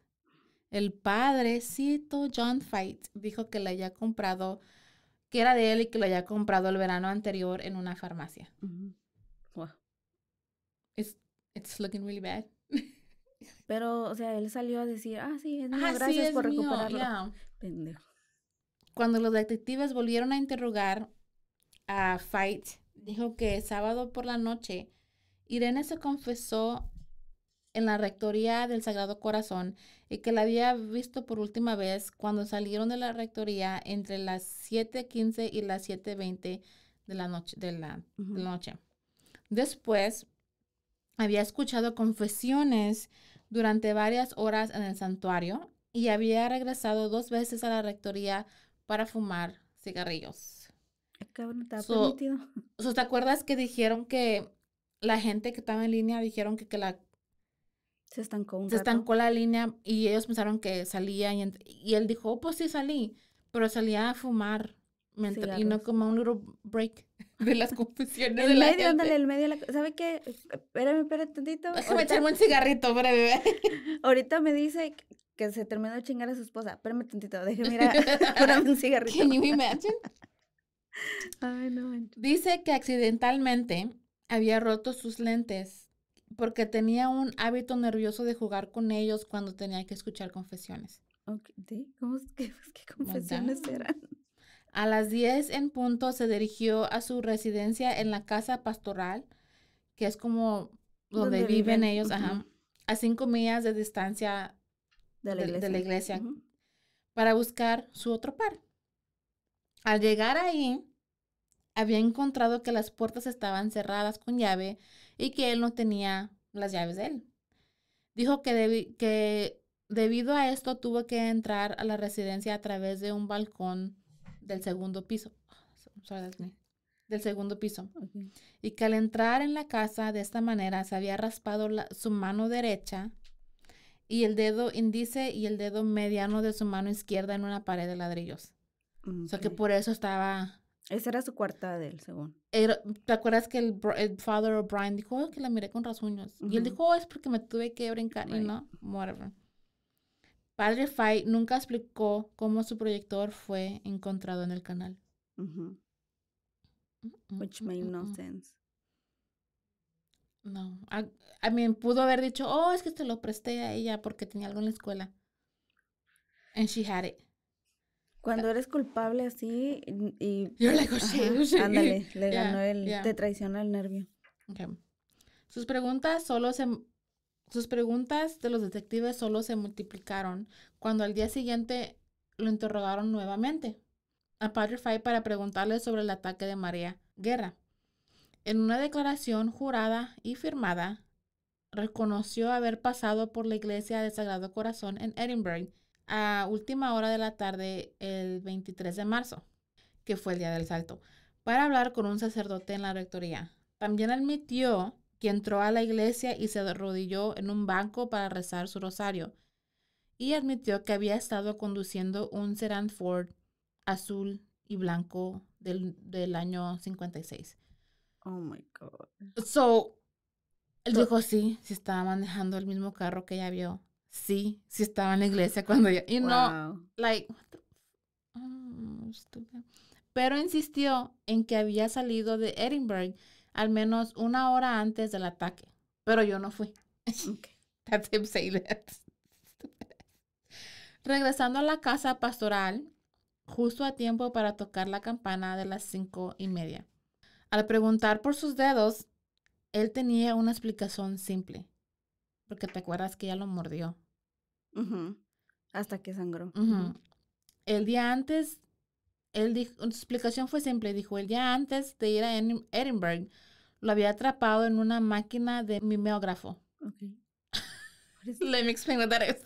El padrecito John Fight dijo que le había comprado, que era de él y que lo había comprado el verano anterior en una farmacia. wow. It's looking really bad. Pero, o sea, él salió a decir, ah, sí, ah, gracias por recuperarlo. Cuando los detectives volvieron a interrogar a Fight, dijo que sábado por la noche, Irene se confesó en la rectoría del Sagrado Corazón y que la había visto por última vez cuando salieron de la rectoría entre las 7.15 y las 7.20 de la de la noche. Después, había escuchado confesiones durante varias horas en el santuario y había regresado dos veces a la rectoría para fumar cigarrillos. ¿Te acuerdas que dijeron que la gente que estaba en línea dijeron que, que la... Se estancó un Se estancó la línea y ellos pensaron que salía y, él dijo, oh, pues sí salí, pero salía a fumar mientras, y no como un little break de las confesiones de medio, la ándale, el medio ¿Sabe qué? Espérame, espérame tantito. Déjame echarme un cigarrito breve. Ahorita me dice que se terminó de chingar a su esposa. Espérame tantito, déjeme ir a un cigarrito. Can you imagine? Ay, no. Dice que accidentalmente había roto sus lentes porque tenía un hábito nervioso de jugar con ellos cuando tenía que escuchar confesiones. Okay. ¿Cómo, ¿Qué confesiones eran? A las 10 en punto se dirigió a su residencia en la casa pastoral, que es como donde, viven, ellos, a cinco millas de distancia de la iglesia, para buscar su otro par. Al llegar ahí, había encontrado que las puertas estaban cerradas con llave y que él no tenía las llaves de él. Dijo que, que debido a esto tuvo que entrar a la residencia a través de un balcón del segundo piso. Del segundo piso. Y que al entrar en la casa de esta manera se había raspado la, su mano derecha y el dedo índice y el dedo mediano de su mano izquierda en una pared de ladrillos. O sea que por eso estaba... Esa era su cuarta del segundo. ¿Te acuerdas que el, padre father O'Brien dijo oh, que la miré con rasuños? Y él dijo, oh, es porque me tuve que brincar. Y no, whatever. Padre Fay nunca explicó cómo su proyector fue encontrado en el canal. Mm, mm, Which mm, made no sense. No. I, mí mean, pudo haber dicho, oh, es que te lo presté a ella porque tenía algo en la escuela. And she had it. Cuando eres culpable así y... Yo le like, Ándale, le ganó el... Te traiciona el nervio. Sus preguntas solo se sus preguntas de los detectives solo se multiplicaron cuando al día siguiente lo interrogaron nuevamente a Padre Fay para preguntarle sobre el ataque de María Guerra. En una declaración jurada y firmada, reconoció haber pasado por la iglesia de Sagrado Corazón en Edinburgh a última hora de la tarde el 23 de marzo, que fue el día del salto, para hablar con un sacerdote en la rectoría. También admitió que entró a la iglesia y se arrodilló en un banco para rezar su rosario, y admitió que había estado conduciendo un sedán Ford azul y blanco del, del año 56. Oh my God. So, él dijo sí, sí estaba manejando el mismo carro que ella vio. Sí, si estaba en la iglesia cuando ella... Y no, like, oh, Pero insistió en que había salido de Edinburgh al menos una hora antes del ataque, pero yo no fui. That's him saying that. Regresando a la casa pastoral, justo a tiempo para tocar la campana de las cinco y media. Al preguntar por sus dedos, él tenía una explicación simple, porque te acuerdas que ella lo mordió. Hasta que sangró. El día antes dijo, su explicación fue simple, dijo él, ya antes de ir a Edinburgh, lo había atrapado en una máquina de mimeógrafo. Okay. Let me explain what that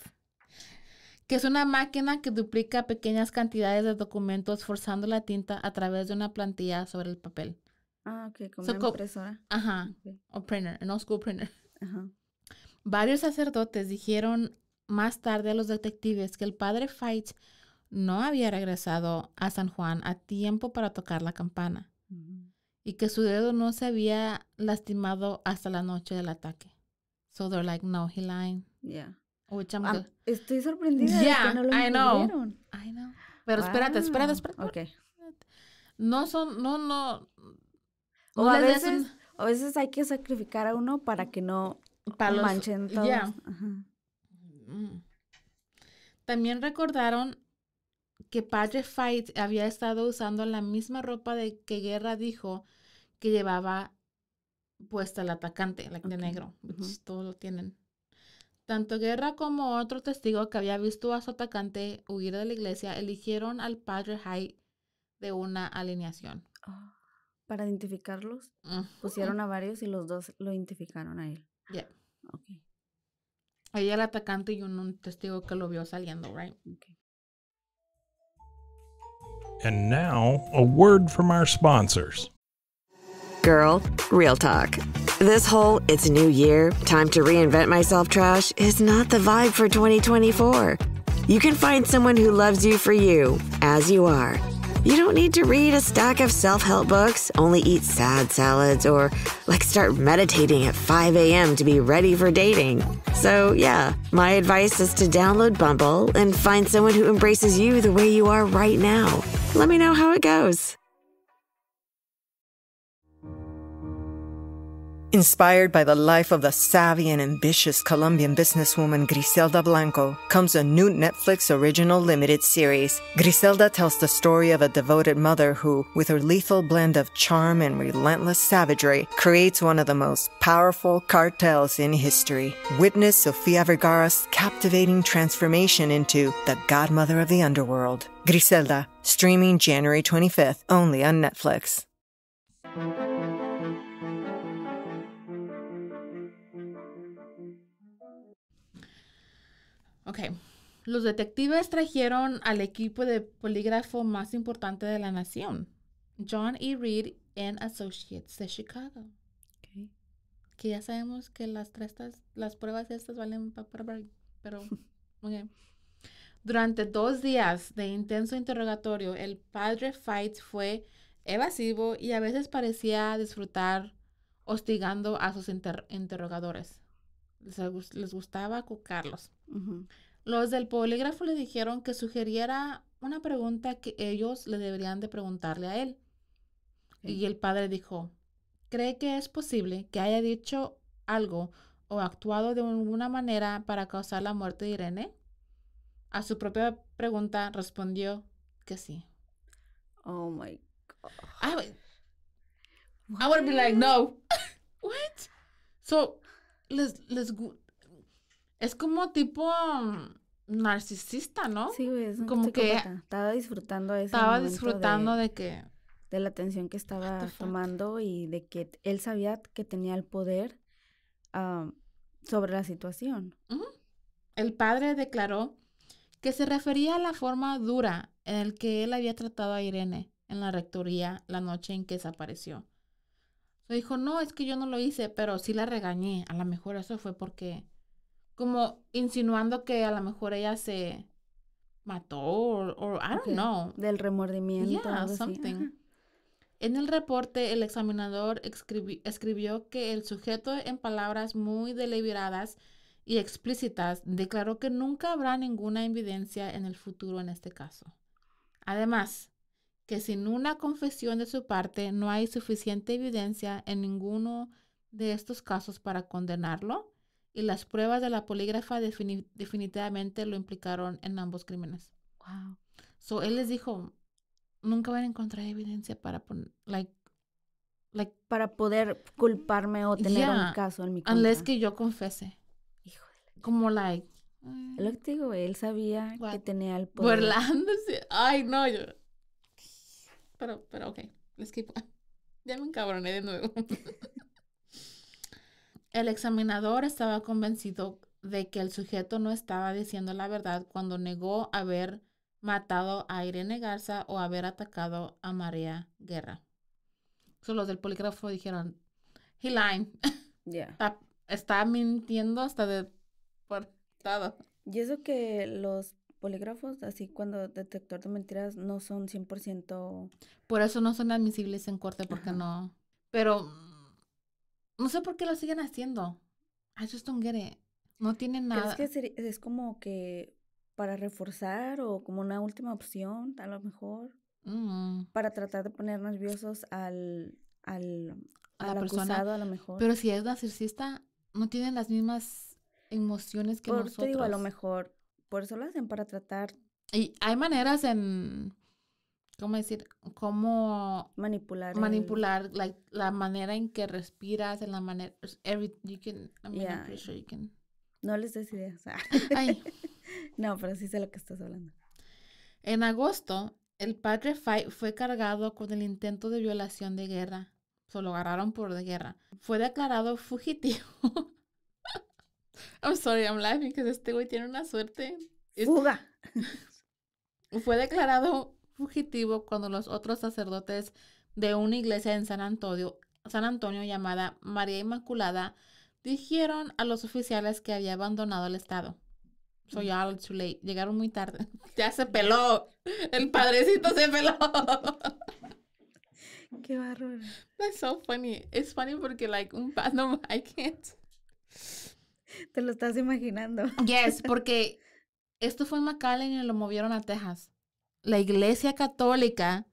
Que es una máquina que duplica pequeñas cantidades de documentos forzando la tinta a través de una plantilla sobre el papel. Ah, ok, como una impresora. Ajá, o printer, no school printer. Ajá. Varios sacerdotes dijeron más tarde a los detectives que el padre Fight no había regresado a San Juan a tiempo para tocar la campana mm. y que su dedo no se había lastimado hasta la noche del ataque. So they're like, no, he lying. Ah, estoy sorprendida. de que no lo I know. Pero espérate, espérate, espérate. No son, no, no. O a, veces, a veces hay que sacrificar a uno para que no manchen mm. También recordaron que Padre Fight había estado usando la misma ropa de que Guerra dijo que llevaba puesta el atacante, la de negro. Todos lo tienen. Tanto Guerra como otro testigo que había visto a su atacante huir de la iglesia eligieron al Padre High de una alineación. Ah, para identificarlos, pusieron a varios y los dos lo identificaron a él. Yeah. Okay. Ahí el atacante y un, testigo que lo vio saliendo, right? And now, a word from our sponsors. Girl, real talk. This whole it's new year, time to reinvent myself trash is not the vibe for 2024. You can find someone who loves you for you, as you are. You don't need to read a stack of self help books, only eat sad salads, or like start meditating at 5 a.m. to be ready for dating. So, yeah, my advice is to download Bumble and find someone who embraces you the way you are right now. Let me know how it goes. Inspired by the life of the savvy and ambitious Colombian businesswoman Griselda Blanco, comes a new Netflix original limited series. Griselda tells the story of a devoted mother who, with her lethal blend of charm and relentless savagery, creates one of the most powerful cartels in history. Witness Sofia Vergara's captivating transformation into the godmother of the underworld. Griselda, streaming January 25th, only on Netflix. Ok. Los detectives trajeron al equipo de polígrafo más importante de la nación, John E. Reed and Associates de Chicago. Que ya sabemos que las las pruebas estas valen para pero Durante dos días de intenso interrogatorio, el padre Fights fue evasivo y a veces parecía disfrutar hostigando a sus interrogadores. Les, gustaba cucarlos. Los del polígrafo le dijeron que sugiriera una pregunta que ellos le deberían de preguntarle a él. Y el padre dijo, ¿cree que es posible que haya dicho algo o actuado de alguna manera para causar la muerte de Irene? A su propia pregunta respondió que sí. Oh my god. Ah, I would, be like, no. What? So, les, les, es como tipo mm, narcisista, ¿no? Sí, es como que estaba disfrutando eso Estaba disfrutando de, que de la atención que estaba tomando y de que él sabía que tenía el poder sobre la situación. El padre declaró que se refería a la forma dura en la que él había tratado a Irene en la rectoría la noche en que desapareció. Se dijo, no, es que yo no lo hice, pero sí la regañé. A lo mejor eso fue porque como insinuando que a lo mejor ella se mató o I don't Del remordimiento. something. En el reporte, el examinador escribió que el sujeto, en palabras muy deliberadas y explícitas, declaró que nunca habrá ninguna evidencia en el futuro en este caso. Además, que sin una confesión de su parte no hay suficiente evidencia en ninguno de estos casos para condenarlo y las pruebas de la polígrafa definitivamente lo implicaron en ambos crímenes. Wow. So él les dijo, nunca van a encontrar evidencia para like, like, para poder culparme o tener un caso en mi contra. Unless que yo confese. Híjole. Como like. lo que digo, él sabía que tenía el poder. Burlándose. Ay, no, yo. Pero, pero ok, les keep. Ya me encabroné de nuevo. El examinador estaba convencido de que el sujeto no estaba diciendo la verdad cuando negó haber matado a Irene Garza o haber atacado a María Guerra. los del polígrafo dijeron, he lying. Yeah. Está, mintiendo hasta de todo. Y eso que los polígrafos, así cuando detector de mentiras, no son 100%... Por eso no son admisibles en corte, porque no... Pero no sé por qué lo siguen haciendo. Eso es don't No tienen nada. que es como que para reforzar o como una última opción, a lo mejor? Mm. Para tratar de poner nerviosos al, al, la persona. a lo mejor. Pero si es narcisista, no tienen las mismas emociones que por nosotros. Te a lo mejor, por eso lo hacen, para tratar. Y hay maneras en ¿cómo decir? ¿Cómo manipular manipular like, la manera en que respiras, en la manera every you can No les des no, pero sí sé lo que estás hablando. En agosto, el padre Fight fue cargado con el intento de violación de guerra. Se lo agarraron por de guerra. Fue declarado fugitivo. I'm sorry, I'm laughing because este güey tiene una suerte. Fuga. fue declarado fugitivo cuando los otros sacerdotes de una iglesia en San Antonio, San Antonio llamada María Inmaculada dijeron a los oficiales que había abandonado el estado. Soy mm. all too late. Llegaron muy tarde. ya se peló. El padrecito se peló. Qué barro That's so funny. It's funny porque like un can't. Te lo estás imaginando. Yes, porque esto fue en McAllen y lo movieron a Texas la Iglesia Católica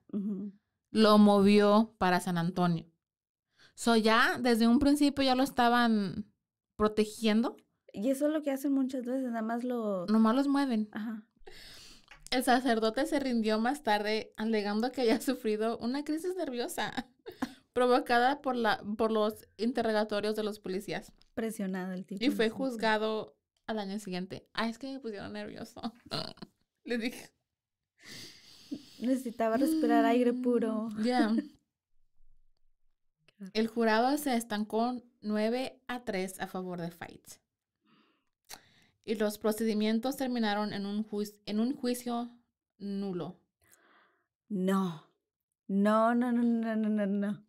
lo movió para San Antonio. So ya desde un principio ya lo estaban protegiendo. Y eso es lo que hacen muchas veces, nada más lo... Nomás los mueven. El sacerdote se rindió más tarde alegando que había sufrido una crisis nerviosa provocada por, la, por los interrogatorios de los policías. Presionado el tipo. Y fue juzgado al año siguiente. Ah, es que me pusieron nervioso. Le dije. Necesitaba respirar aire puro. Mm, ya. El jurado se estancó 9 a 3 a favor de Fight. Y los procedimientos terminaron en un, ju en un juicio nulo. No. No, no, no, no, no, no, no.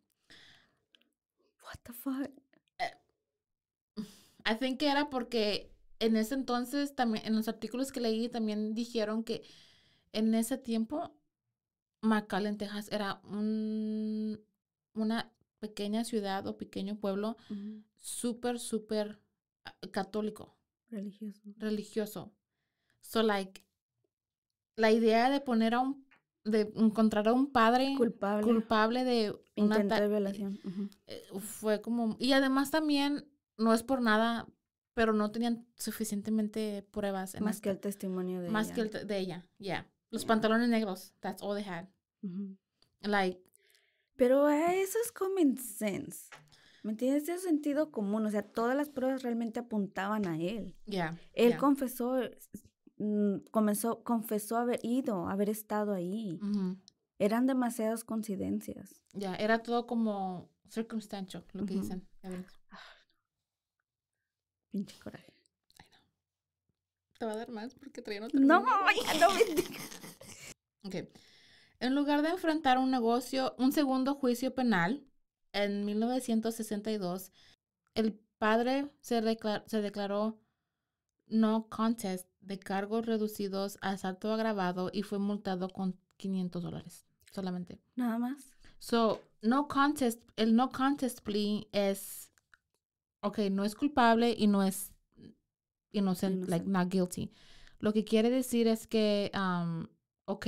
What the fuck? Eh, I think que era porque en ese entonces también en los artículos que leí también dijeron que en ese tiempo, en Texas, era un, una pequeña ciudad o pequeño pueblo súper, súper ah, católico. Religioso. Religioso. So, like, la idea de poner a un, de encontrar a un padre culpable, de una de eh, violación. Eh, fue como, y además también, no es por nada, pero no tenían suficientemente pruebas. más que este el testimonio de más ella. Más que el de ella, ya. Los mm. pantalones negros. That's all they had. Like. Pero eso es common sense. ¿Me entiendes? Ese sentido común. O sea, todas las pruebas realmente apuntaban a él. Yeah. Él confesó, mm, comenzó, confesó haber ido, haber estado ahí. Eran demasiadas coincidencias. Ya, era todo como circunstancial, lo que dicen. Pinche coraje va a dar más porque traían otro. No, ya no me Ok. En lugar de enfrentar un negocio, un segundo juicio penal, en 1962, el padre se, se declaró no contest de cargos reducidos a asalto agravado y fue multado con 500 dólares solamente. Nada más. So, no contest, el no contest plea es, ok, no es culpable y no es innocent, like not guilty. Lo que quiere decir es que, ok,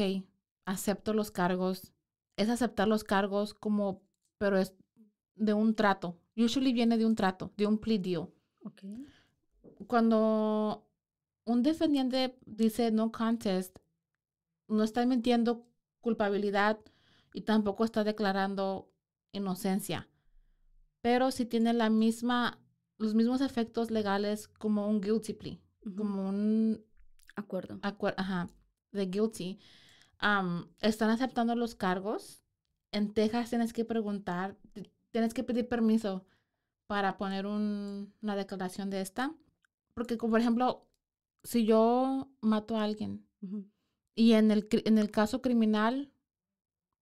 acepto los cargos. Es aceptar los cargos como, pero es de un trato. Usually viene de un trato, de un plea deal. Cuando un defendiente dice no contest, no está mintiendo culpabilidad y tampoco está declarando inocencia. Pero si tiene la misma los mismos efectos legales como un guilty plea, como un acuerdo. de guilty. están aceptando los cargos. En Texas tienes que preguntar, tienes que pedir permiso para poner una declaración de esta. Porque, como por ejemplo, si yo mato a alguien y en el, en el caso criminal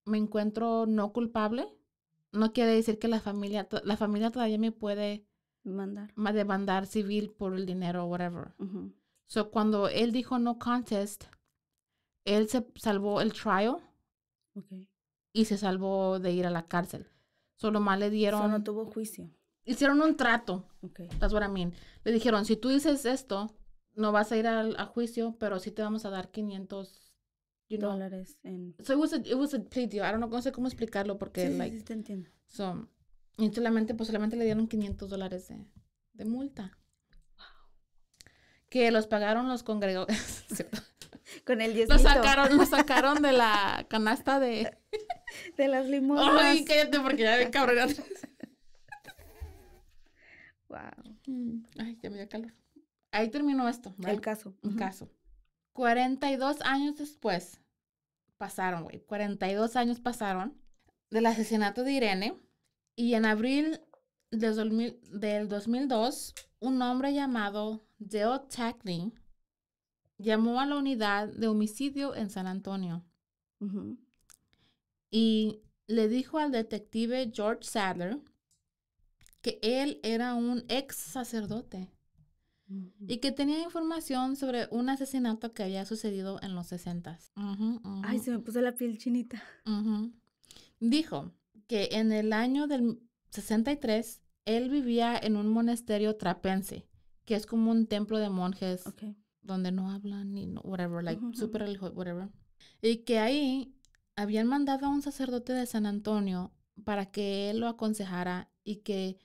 me encuentro no culpable, no quiere decir que la familia, la familia todavía me puede Mandar. Mandar civil por el dinero, whatever. Uh So, cuando él dijo no contest, él se salvó el trial. Okay. Y se salvó de ir a la cárcel. Solo más le dieron. Solo no tuvo juicio. Hicieron un trato. Okay. That's what I mean. Le dijeron: si tú dices esto, no vas a ir al, a juicio, pero sí te vamos a dar 500 dólares. En... So it was, a, plea deal. I don't know, sé cómo explicarlo porque, sí, Sí, te entiendo. So, y solamente, pues solamente le dieron 500 dólares de, de multa. Que los pagaron los congregadores. Con el 10 Lo sacaron, los sacaron de la canasta de... de las limosnas. Ay, cállate porque ya me cabrón Wow. Mm. Ay, ya me dio calor. Ahí terminó esto. El caso. un caso. 42 años después pasaron, güey. 42 años pasaron del asesinato de Irene y en abril del, 2002, un hombre llamado Joe Tackney llamó a la unidad de homicidio en San Antonio y le dijo al detective George Sadler que él era un ex sacerdote y que tenía información sobre un asesinato que había sucedido en los sesentas. Ay, se me puso la piel chinita. Dijo, que en el año del 63 él vivía en un monasterio trapense, que es como un templo de monjes donde no hablan ni no, whatever, like uh religioso, whatever. Y que ahí habían mandado a un sacerdote de San Antonio para que él lo aconsejara y que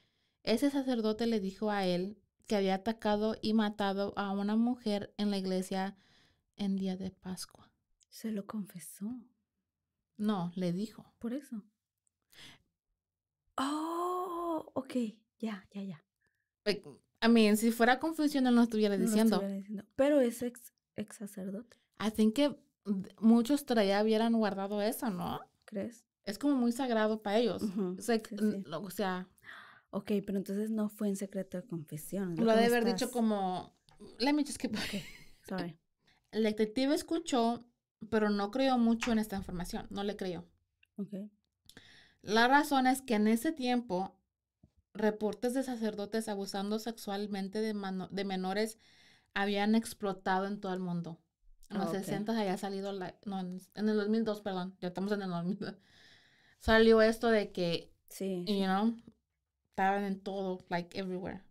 ese sacerdote le dijo a él que había atacado y matado a una mujer en la iglesia en día de Pascua. Se lo confesó. No, le dijo. Por eso. Oh, ok, ya, ya, ya. Mm, a mí, si fuera confusión, no lo estuviera diciendo. Pero es ex, ex sacerdote. Así que muchos todavía hubieran guardado eso, ¿no? ¿Crees? Es como muy sagrado para ellos. o, sea, Ok, pero entonces no fue en secreto de confesión. Lo, debe de haber dicho como. Let me just keep... Sorry. El detective escuchó, pero no creyó mucho en esta información. No le creyó. Ok. La razón es que en ese tiempo, reportes de sacerdotes abusando sexualmente de, menores habían explotado en todo el mundo. En los 60 ah, 60 había salido, no, en el 2002, perdón, ya estamos en el 2002. Salió esto de que, sí, you know, estaban en todo, like everywhere.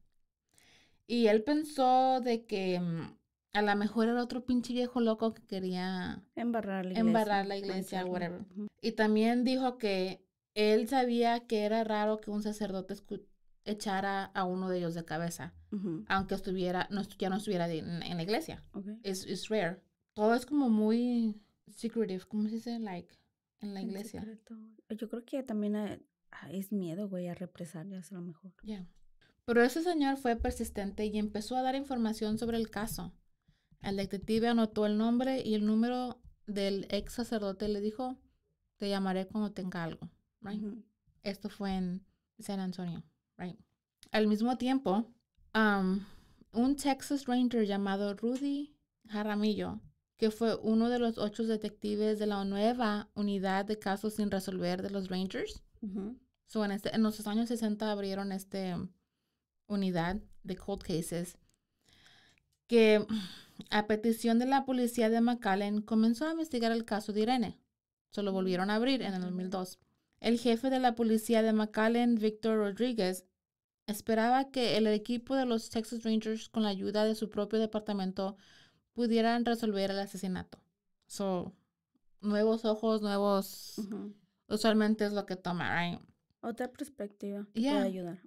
Y él pensó de que mm, a lo mejor era otro pinche viejo loco que quería embarrar embarrar la iglesia, whatever. Y también dijo que él sabía que era raro que un sacerdote echara a uno de ellos de cabeza, aunque estuviera, no, ya no estuviera en, la iglesia. Es rare. Todo es como muy secretive, ¿cómo se dice? Like, en la iglesia. Yo creo que también eh, ah, es miedo, güey, a represalias a lo mejor. Pero ese señor fue persistente y empezó a dar información sobre el caso. El detective anotó el nombre y el número del ex sacerdote le dijo, te llamaré cuando tenga algo right? Esto fue en San Antonio, right? Al mismo tiempo, um, un Texas Ranger llamado Rudy Jaramillo, que fue uno de los ocho detectives de la nueva unidad de casos sin resolver de los Rangers. Este, en, los años 60 abrieron esta unidad de cold cases que a petición de la policía de McAllen comenzó a investigar el caso de Irene. Se lo volvieron a abrir en el 2002. El jefe de la policía de McAllen, Victor Rodríguez, esperaba que el equipo de los Texas Rangers, con la ayuda de su propio departamento, pudieran resolver el asesinato. So, nuevos ojos, nuevos. Usualmente es lo que toma, right? Otra perspectiva puede ayudar.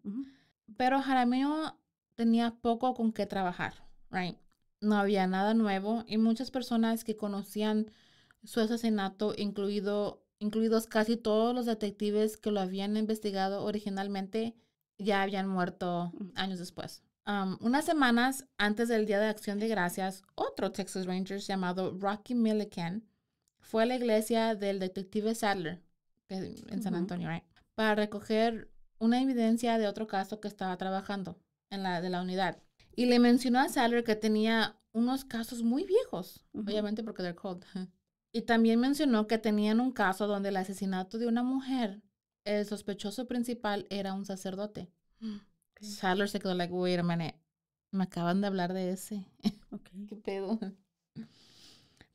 Pero Jaramillo tenía poco con qué trabajar, right? No había nada nuevo y muchas personas que conocían su asesinato, incluido incluidos casi todos los detectives que lo habían investigado originalmente, ya habían muerto años después. unas semanas antes del Día de Acción de Gracias, otro Texas Ranger llamado Rocky Milliken fue a la iglesia del detective Sadler en San Antonio, para recoger una evidencia de otro caso que estaba trabajando en la de la unidad. Y le mencionó a Sadler que tenía unos casos muy viejos, obviamente porque they're cold. Y también mencionó que tenían un caso donde el asesinato de una mujer, el sospechoso principal era un sacerdote. Ah, Sadler se quedó like, wait a me acaban de hablar de ese. ¿Qué pedo?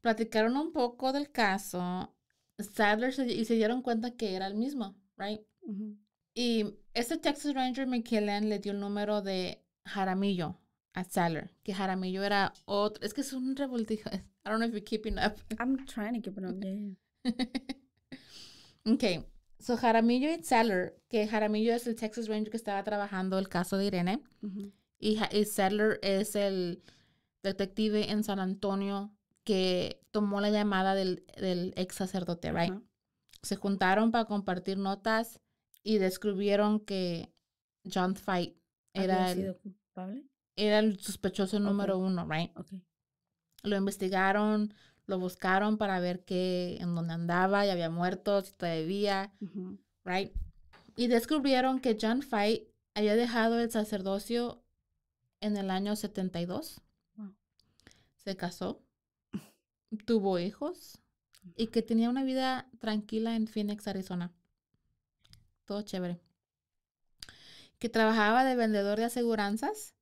Platicaron un poco del caso. Sadler y se dieron cuenta que era el mismo, right? Y este Texas Ranger McKellen le dio el número de Jaramillo, a Seller, que Jaramillo era otro. Es que es un revoltijo. I don't know if you're keeping up. I'm trying to keep it up, Okay, so Jaramillo y Seller, que Jaramillo es el Texas Ranger que estaba trabajando el caso de Irene, y, Seller es el detective en San Antonio que tomó la llamada del, ex sacerdote, right? Se juntaron para compartir notas y descubrieron que John Fight era el culpable? era el sospechoso número uno, right? Lo investigaron, lo buscaron para ver qué, en dónde andaba, y había muerto, si todavía, right? Y descubrieron que John Faye había dejado el sacerdocio en el año 72. Se casó, tuvo hijos y que tenía una vida tranquila en Phoenix, Arizona. Todo chévere. Que trabajaba de vendedor de aseguranzas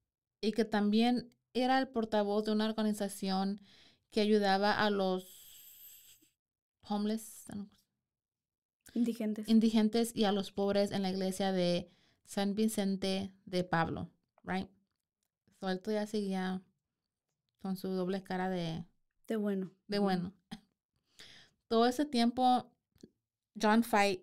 y que también era el portavoz de una organización que ayudaba a los homeless, indigentes. indigentes y a los pobres en la iglesia de San Vicente de Pablo, right? Suelto ya seguía con su doble cara de... De bueno. De bueno. Todo ese tiempo, John Fight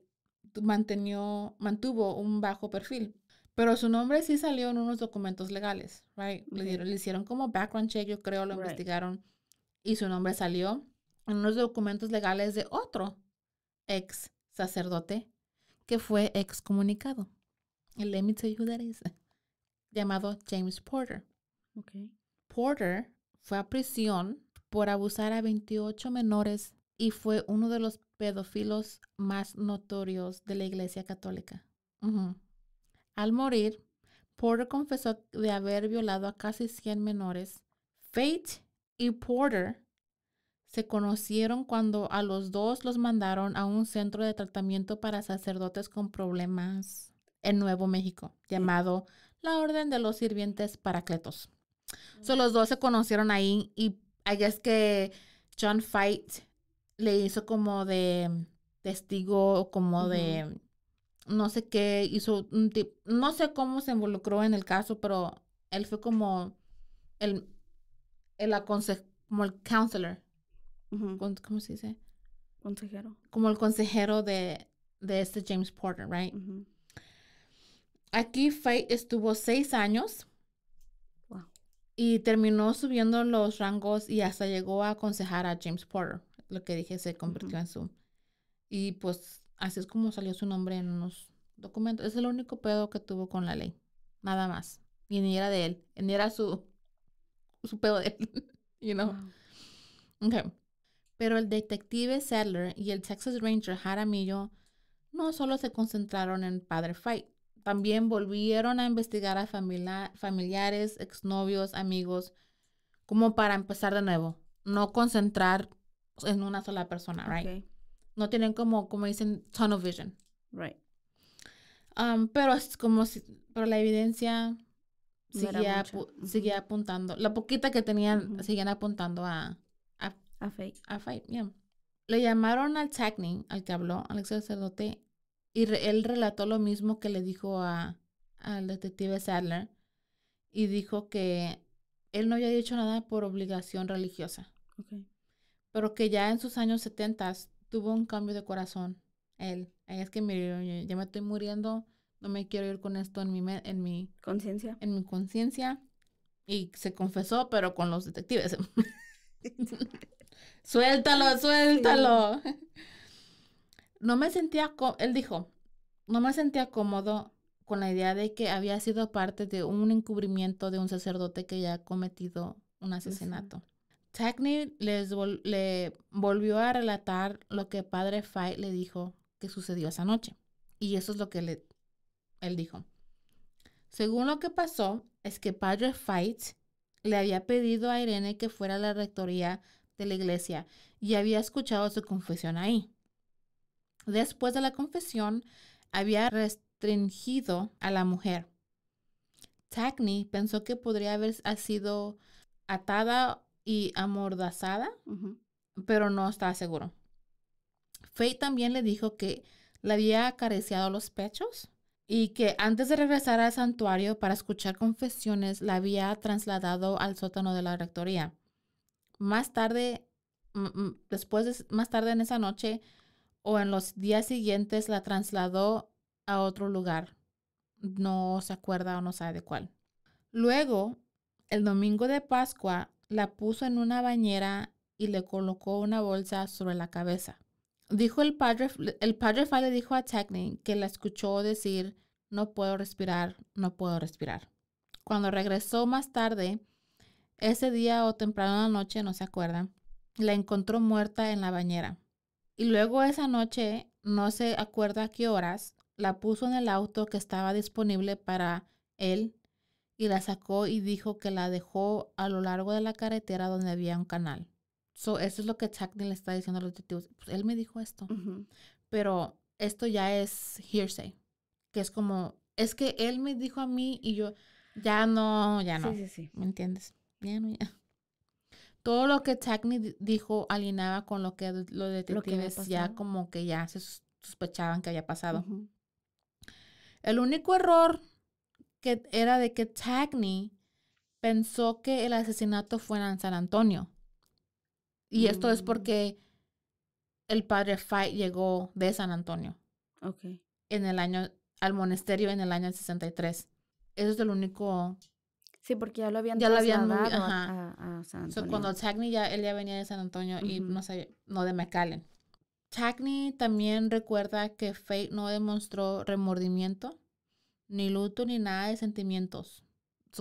mantuvo un bajo perfil. Pero su nombre sí salió en unos documentos legales, right? Le, le, hicieron como background check, yo creo, lo investigaron y su nombre salió en unos documentos legales de otro ex sacerdote que fue excomunicado. el let me tell you who that is. Llamado James Porter. Okay. Porter fue a prisión por abusar a 28 menores y fue uno de los pedófilos más notorios de la Iglesia Católica. Al morir, Porter confesó de haber violado a casi 100 menores. Fate y Porter se conocieron cuando a los dos los mandaron a un centro de tratamiento para sacerdotes con problemas en Nuevo México, llamado la Orden de los Sirvientes Paracletos. So, los dos se conocieron ahí y allá es que John Fight le hizo como de testigo, como de no sé qué hizo, no sé cómo se involucró en el caso, pero él fue como el, el como el counselor, ¿cómo se dice? Consejero. Como el consejero de, de este James Porter, right? Aquí Faye estuvo seis años y terminó subiendo los rangos y hasta llegó a aconsejar a James Porter. Lo que dije, se convirtió en su... Y pues Así es como salió su nombre en unos documentos. Es el único pedo que tuvo con la ley. Nada más. Y ni era de él. Ni era su, su pedo de él. you know. Okay. Pero el detective Sadler y el Texas Ranger Jaramillo no solo se concentraron en Padre Fight, también volvieron a investigar a familia, familiares, exnovios, amigos, como para empezar de nuevo, no concentrar en una sola persona, right? No tienen como, como dicen, tunnel vision. Right. Um, pero es como si, pero la evidencia Sigue apuntando. La poquita que tenían, Siguen seguían apuntando a, a, a A fake, yeah. Le llamaron al Chacney, al que habló, al ex sacerdote, y él relató lo mismo que le dijo a, al detective Sadler, y dijo que él no había dicho nada por obligación religiosa. Okay. Pero que ya en sus años setentas tuvo un cambio de corazón. Él, ahí es que me, ya me estoy muriendo, no me quiero ir con esto en mi en mi conciencia. En mi conciencia y se confesó, pero con los detectives. suéltalo, suéltalo. No me sentía, él dijo, no me sentía cómodo con la idea de que había sido parte de un encubrimiento de un sacerdote que ya ha cometido un pues asesinato. Tackney le volvió a relatar lo que padre Fight le dijo que sucedió esa noche. Y eso es lo que le él dijo. Según lo que pasó, es que padre Fight le había pedido a Irene que fuera a la rectoría de la iglesia y había escuchado su confesión ahí. Después de la confesión, había restringido a la mujer. Tackney pensó que podría haber sido atada y amordazada, pero no estaba seguro. Faye también le dijo que le había acariciado los pechos y que antes de regresar al santuario para escuchar confesiones, la había trasladado al sótano de la rectoría. Más tarde, después de, más tarde en esa noche o en los días siguientes, la trasladó a otro lugar. No se acuerda o no sabe de cuál. Luego, el domingo de Pascua, la puso en una bañera y le colocó una bolsa sobre la cabeza. Dijo el padre, el padre dijo a Techney que la escuchó decir, no puedo respirar, no puedo respirar. Cuando regresó más tarde, ese día o temprano en la noche, no se acuerda, la encontró muerta en la bañera. Y luego esa noche, no se acuerda a qué horas, la puso en el auto que estaba disponible para él y la sacó y dijo que la dejó a lo largo de la carretera donde había un canal. eso es lo que Chacney le está diciendo a los detectives. Pues, él me dijo esto. Pero esto ya es hearsay, que es como, es que él me dijo a mí y yo, ya no, ya no. Sí, sí, sí. ¿Me entiendes? Ya no, ya. Todo lo que Chacney dijo alineaba con lo que los detectives ya como que ya se sospechaban que había pasado. El único error que era de que Tagney pensó que el asesinato fue en San Antonio. Y esto es mm. porque el padre Fay llegó de San Antonio. Ok. En el año, al monasterio en el año 63. Eso es el único. Sí, porque ya lo habían ya A, San Antonio. cuando Tagney ya, él ya venía de San Antonio y no sé, no de McAllen. Tagney también recuerda que Fate no demostró remordimiento ni luto, ni nada de sentimientos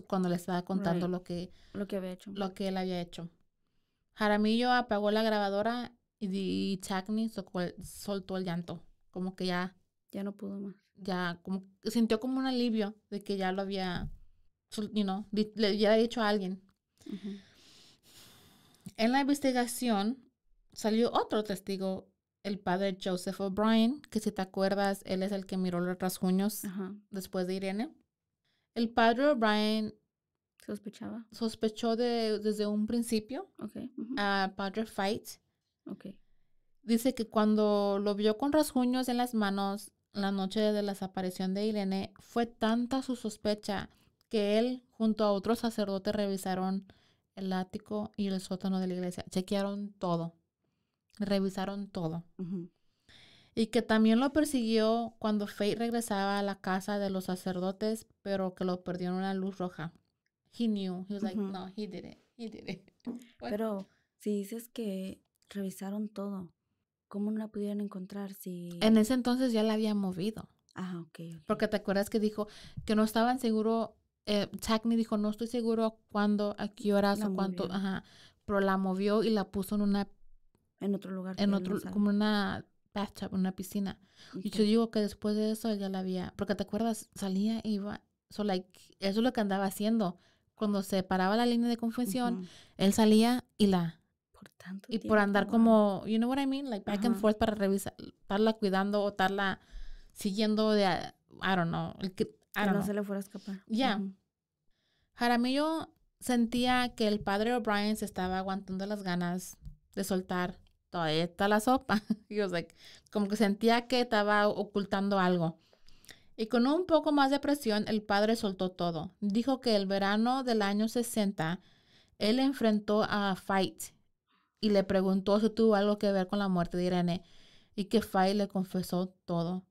cuando le estaba contando lo que lo que había hecho lo que él había hecho Jaramillo apagó la grabadora y, y soltó el llanto como que ya ya no pudo más ya como sintió como un alivio de que ya lo había you know, le había dicho a alguien en la investigación salió otro testigo el padre Joseph O'Brien, que si te acuerdas, él es el que miró los rasguños después de Irene. El padre O'Brien sospechaba. Sospechó de, desde un principio a padre Fight. Okay. Dice que cuando lo vio con rasguños en las manos la noche de la desaparición de Irene, fue tanta su sospecha que él junto a otros sacerdotes revisaron el ático y el sótano de la iglesia. Chequearon todo revisaron todo. Y que también lo persiguió cuando Faith regresaba a la casa de los sacerdotes, pero que lo perdió en una luz roja. He knew. He was like, no, he did it. He did it. pero si dices que revisaron todo, ¿cómo no la pudieron encontrar si...? En ese entonces ya la había movido. Ah, okay, Porque te acuerdas que dijo que no estaban seguro, eh, dijo, no estoy seguro cuándo, a qué horas o cuánto, ajá, pero la movió y la puso en una en otro lugar. En otro, como una bathtub, una piscina. Y yo digo que después de eso ya la había, porque te acuerdas, salía y iba, so like, eso es lo que andaba haciendo. Cuando se paraba la línea de confesión, él salía y la... Por tanto y por andar como, you know what I mean, like back and forth para revisar, estarla cuidando o estarla siguiendo de, I don't know. El que, no se le fuera a escapar. Ya. Yeah. Jaramillo sentía que el padre O'Brien se estaba aguantando las ganas de soltar todavía está la sopa. y, como que sentía que estaba ocultando algo. Y con un poco más de presión, el padre soltó todo. Dijo que el verano del año 60, él enfrentó a Fight y le preguntó si tuvo algo que ver con la muerte de Irene y que Fight le confesó todo.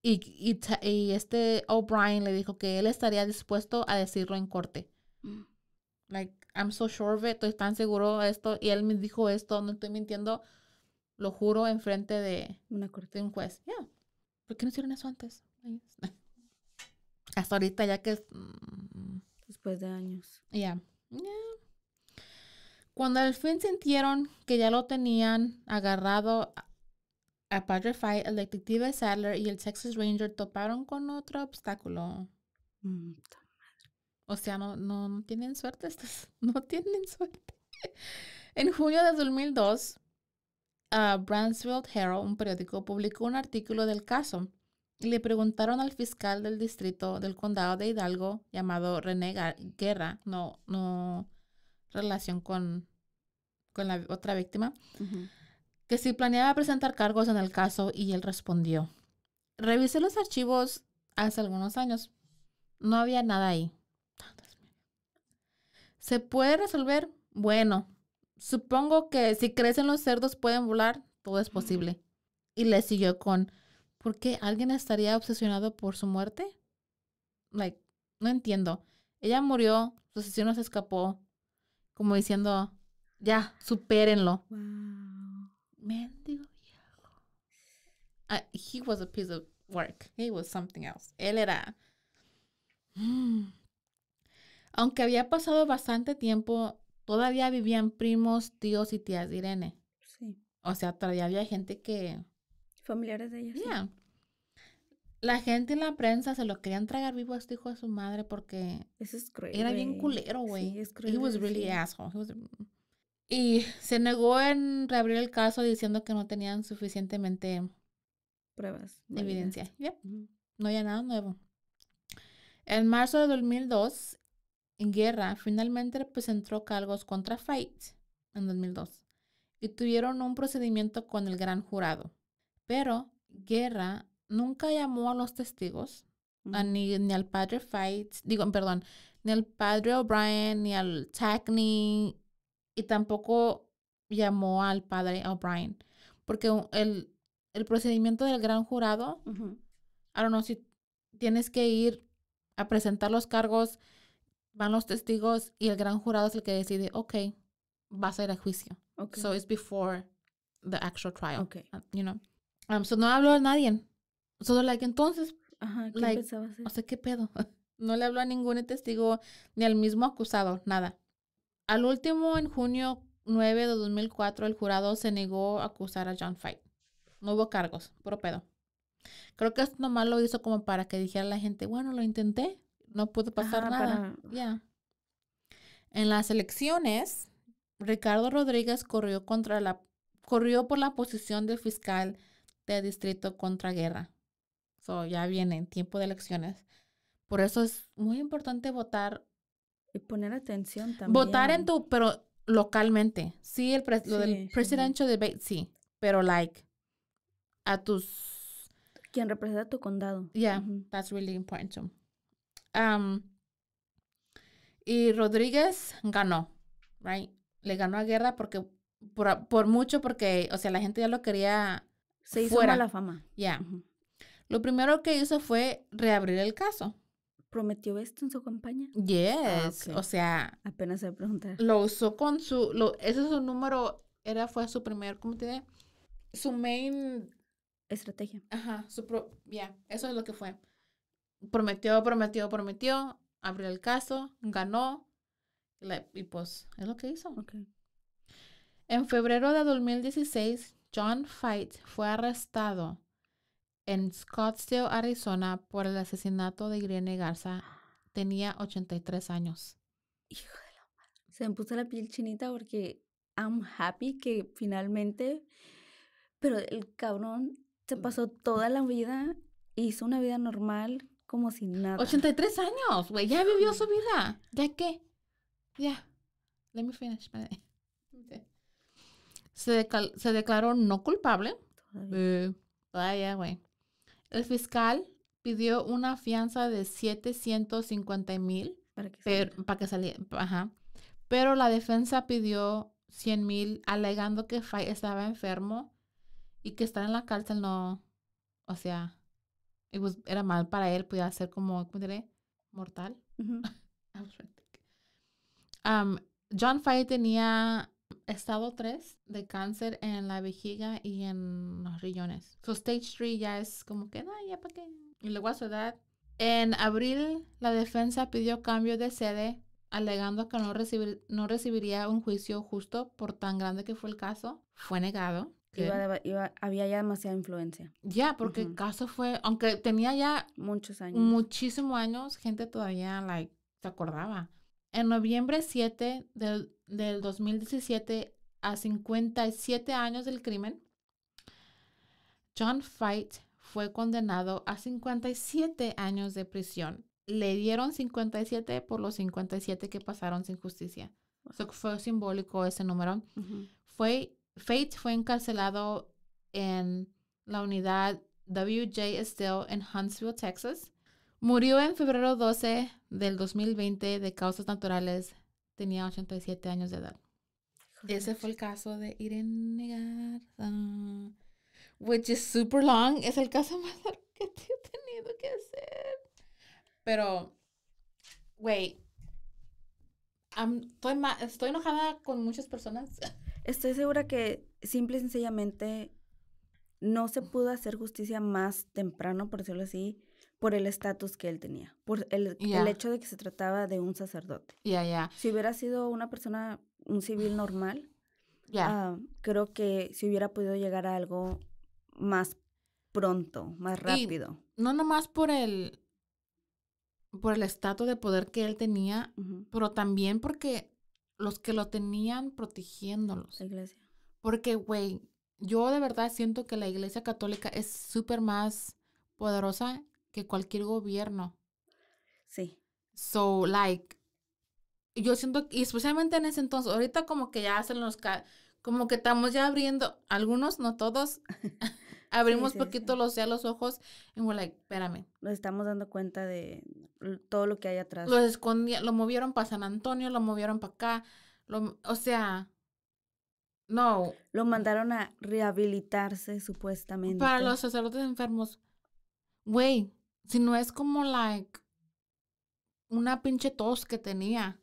Y, y, este O'Brien le dijo que él estaría dispuesto a decirlo en corte. Mm. Like, I'm so sure of it, estoy tan seguro de esto, y él me dijo esto, no estoy mintiendo, lo juro enfrente de, Una corte. de un juez. ¿Por qué no hicieron eso antes? Hasta ahorita ya que... Mm, Después de años. Ya. Yeah. Cuando al fin sintieron que ya lo tenían agarrado a Padre Fight, el detective Sadler y el Texas Ranger toparon con otro obstáculo. Mm, o sea, no, tienen suerte estas, no tienen suerte. en junio de 2002, uh, Bransfield Herald, un periódico, publicó un artículo del caso y le preguntaron al fiscal del distrito del condado de Hidalgo, llamado René Guerra, no, no relación con, con la otra víctima, que si planeaba presentar cargos en el caso y él respondió. Revisé los archivos hace algunos años. No había nada ahí. ¿Se puede resolver? Bueno, supongo que si crecen los cerdos pueden volar, todo es posible. Y le siguió con, ¿por qué alguien estaría obsesionado por su muerte? Like, no entiendo. Ella murió, su asesino se escapó, como diciendo, ya, supérenlo. Wow. Mendigo ah, he was a piece of work. He was something else. Él era... Mm, aunque había pasado bastante tiempo, todavía vivían primos, tíos y tías de Irene. Sí. O sea, todavía había gente que... Familiares de ella. La gente en la prensa se lo querían tragar vivo a este hijo de su madre porque... Eso es cruel. Era bien culero, güey. Sí, es cruel. He was really asshole. Y se negó en reabrir el caso diciendo que no tenían suficientemente pruebas. Evidencia. No había nada nuevo. En marzo de 2002, en guerra, finalmente presentó cargos contra fight en 2002 y tuvieron un procedimiento con el gran jurado. Pero Guerra nunca llamó a los testigos, ni, al padre Fight, digo, perdón, ni al padre O'Brien, ni al Tackney, y tampoco llamó al padre O'Brien, porque el, el, procedimiento del gran jurado, no I don't know si tienes que ir a presentar los cargos van los testigos y el gran jurado es el que decide, ok, vas a ir a juicio. So it's before the actual trial. Okay. Uh, you know. Um, so no habló a nadie. Solo like entonces, Ajá, ¿qué pensaba hacer? o sea, ¿qué pedo? no le habló a ningún testigo ni al mismo acusado, nada. Al último, en junio 9 de 2004, el jurado se negó a acusar a John Fight. No hubo cargos, puro pedo. Creo que esto nomás lo hizo como para que dijera la gente, bueno, lo intenté, no pudo pasar nada. Ya. En las elecciones, Ricardo Rodríguez corrió contra la corrió por la posición de fiscal de distrito contra guerra. So, ya viene en tiempo de elecciones. Por eso es muy importante votar y poner atención también. Votar en tu pero localmente. Sí, el lo del presidential debate sí, pero like a tus quien representa tu condado. Yeah, that's really important y Rodríguez ganó, right? Le ganó a Guerra porque, por, mucho, porque, o sea, la gente ya lo quería. Se hizo fuera. mala fama. Ya. Lo primero que hizo fue reabrir el caso. ¿Prometió esto en su campaña? Ah, yes. O sea. Apenas se preguntar. Lo usó con su. ese es su número. Era, fue su primer. ¿Cómo te Su main. Estrategia. Ajá. Su pro. Ya. eso es lo que fue prometió, prometió, prometió, abrió el caso, ganó y pues es lo que hizo. En febrero de 2016, John Fight fue arrestado en Scottsdale, Arizona, por el asesinato de Irene Garza. Tenía 83 años. Hijo de la Se me puso la piel chinita porque I'm happy que finalmente, pero el cabrón se mm. pasó toda la vida, hizo una vida normal, como si nada. 83 años, güey, ya vivió su vida. ¿Ya qué? Ya. Let me finish. Se, declaró no culpable. Eh, todavía, güey. El fiscal pidió una fianza de 750 mil para que, para que saliera. Ajá. Pero la defensa pidió 100 mil alegando que Fay estaba enfermo y que estar en la cárcel no, o sea, pues, era mal para él, podía ser como, ¿cómo diré? Mortal. John Fay tenía estado 3 de cáncer en la vejiga y en los riñones. So stage 3 ya es como que, no, ya para qué. Y luego a su edad. En abril, la defensa pidió cambio de sede, alegando que no recibiría un juicio justo por tan grande que fue el caso. Fue negado. Iba, había ya demasiada influencia. Ya, porque el caso fue, aunque tenía ya muchos años. Muchísimos años, gente todavía like, se acordaba. En noviembre 7 del, del 2017, a 57 años del crimen, John Fight fue condenado a 57 años de prisión. Le dieron 57 por los 57 que pasaron sin justicia. o sea, fue simbólico ese número. Fue Fate fue encarcelado en la unidad W.J. Still en Huntsville, Texas. Murió en febrero 12 del 2020 de causas naturales. Tenía 87 años de edad. Ese fue el caso de Irene Garza, which is super long. Es el caso más largo que he tenido que hacer. Pero, güey, estoy, estoy enojada con muchas personas Estoy segura que simple y sencillamente no se pudo hacer justicia más temprano, por decirlo así, por el estatus que él tenía, por el, el, hecho de que se trataba de un sacerdote. Ya, ya. Si hubiera sido una persona, un civil normal, ah, creo que se hubiera podido llegar a algo más pronto, más rápido. no nomás por el por el estatus de poder que él tenía, pero también porque los que lo tenían protegiéndolos. La iglesia. Porque, güey, yo de verdad siento que la iglesia católica es súper más poderosa que cualquier gobierno. Sí. So, like, yo siento, y especialmente en ese entonces, ahorita como que ya hacen los, como que estamos ya abriendo, algunos, no todos, abrimos poquito los los ojos y we're like, espérame. Nos estamos dando cuenta de todo lo que hay atrás. Los escondía, lo movieron para San Antonio, lo movieron para acá, o sea, no. Lo mandaron a rehabilitarse supuestamente. Para los sacerdotes enfermos, güey, si no es como like una pinche tos que tenía.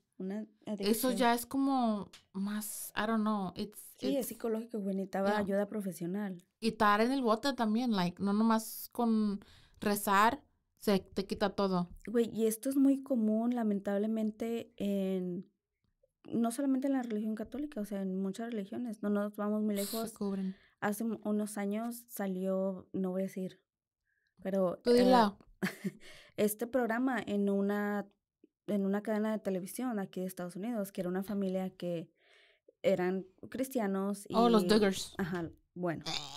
Eso ya es como más, I don't know. sí, es psicológico, güey. Necesitaba ayuda profesional. Y en el bote también, like, no nomás con rezar se te quita todo. Güey, y esto es muy común, lamentablemente, en no solamente en la religión católica, o sea, en muchas religiones. No nos vamos muy lejos. Se Hace unos años salió, no voy a decir, pero eh, este programa en una en una cadena de televisión aquí de Estados Unidos, que era una familia que eran cristianos y Oh, los Diggers. Ajá, bueno. Eh.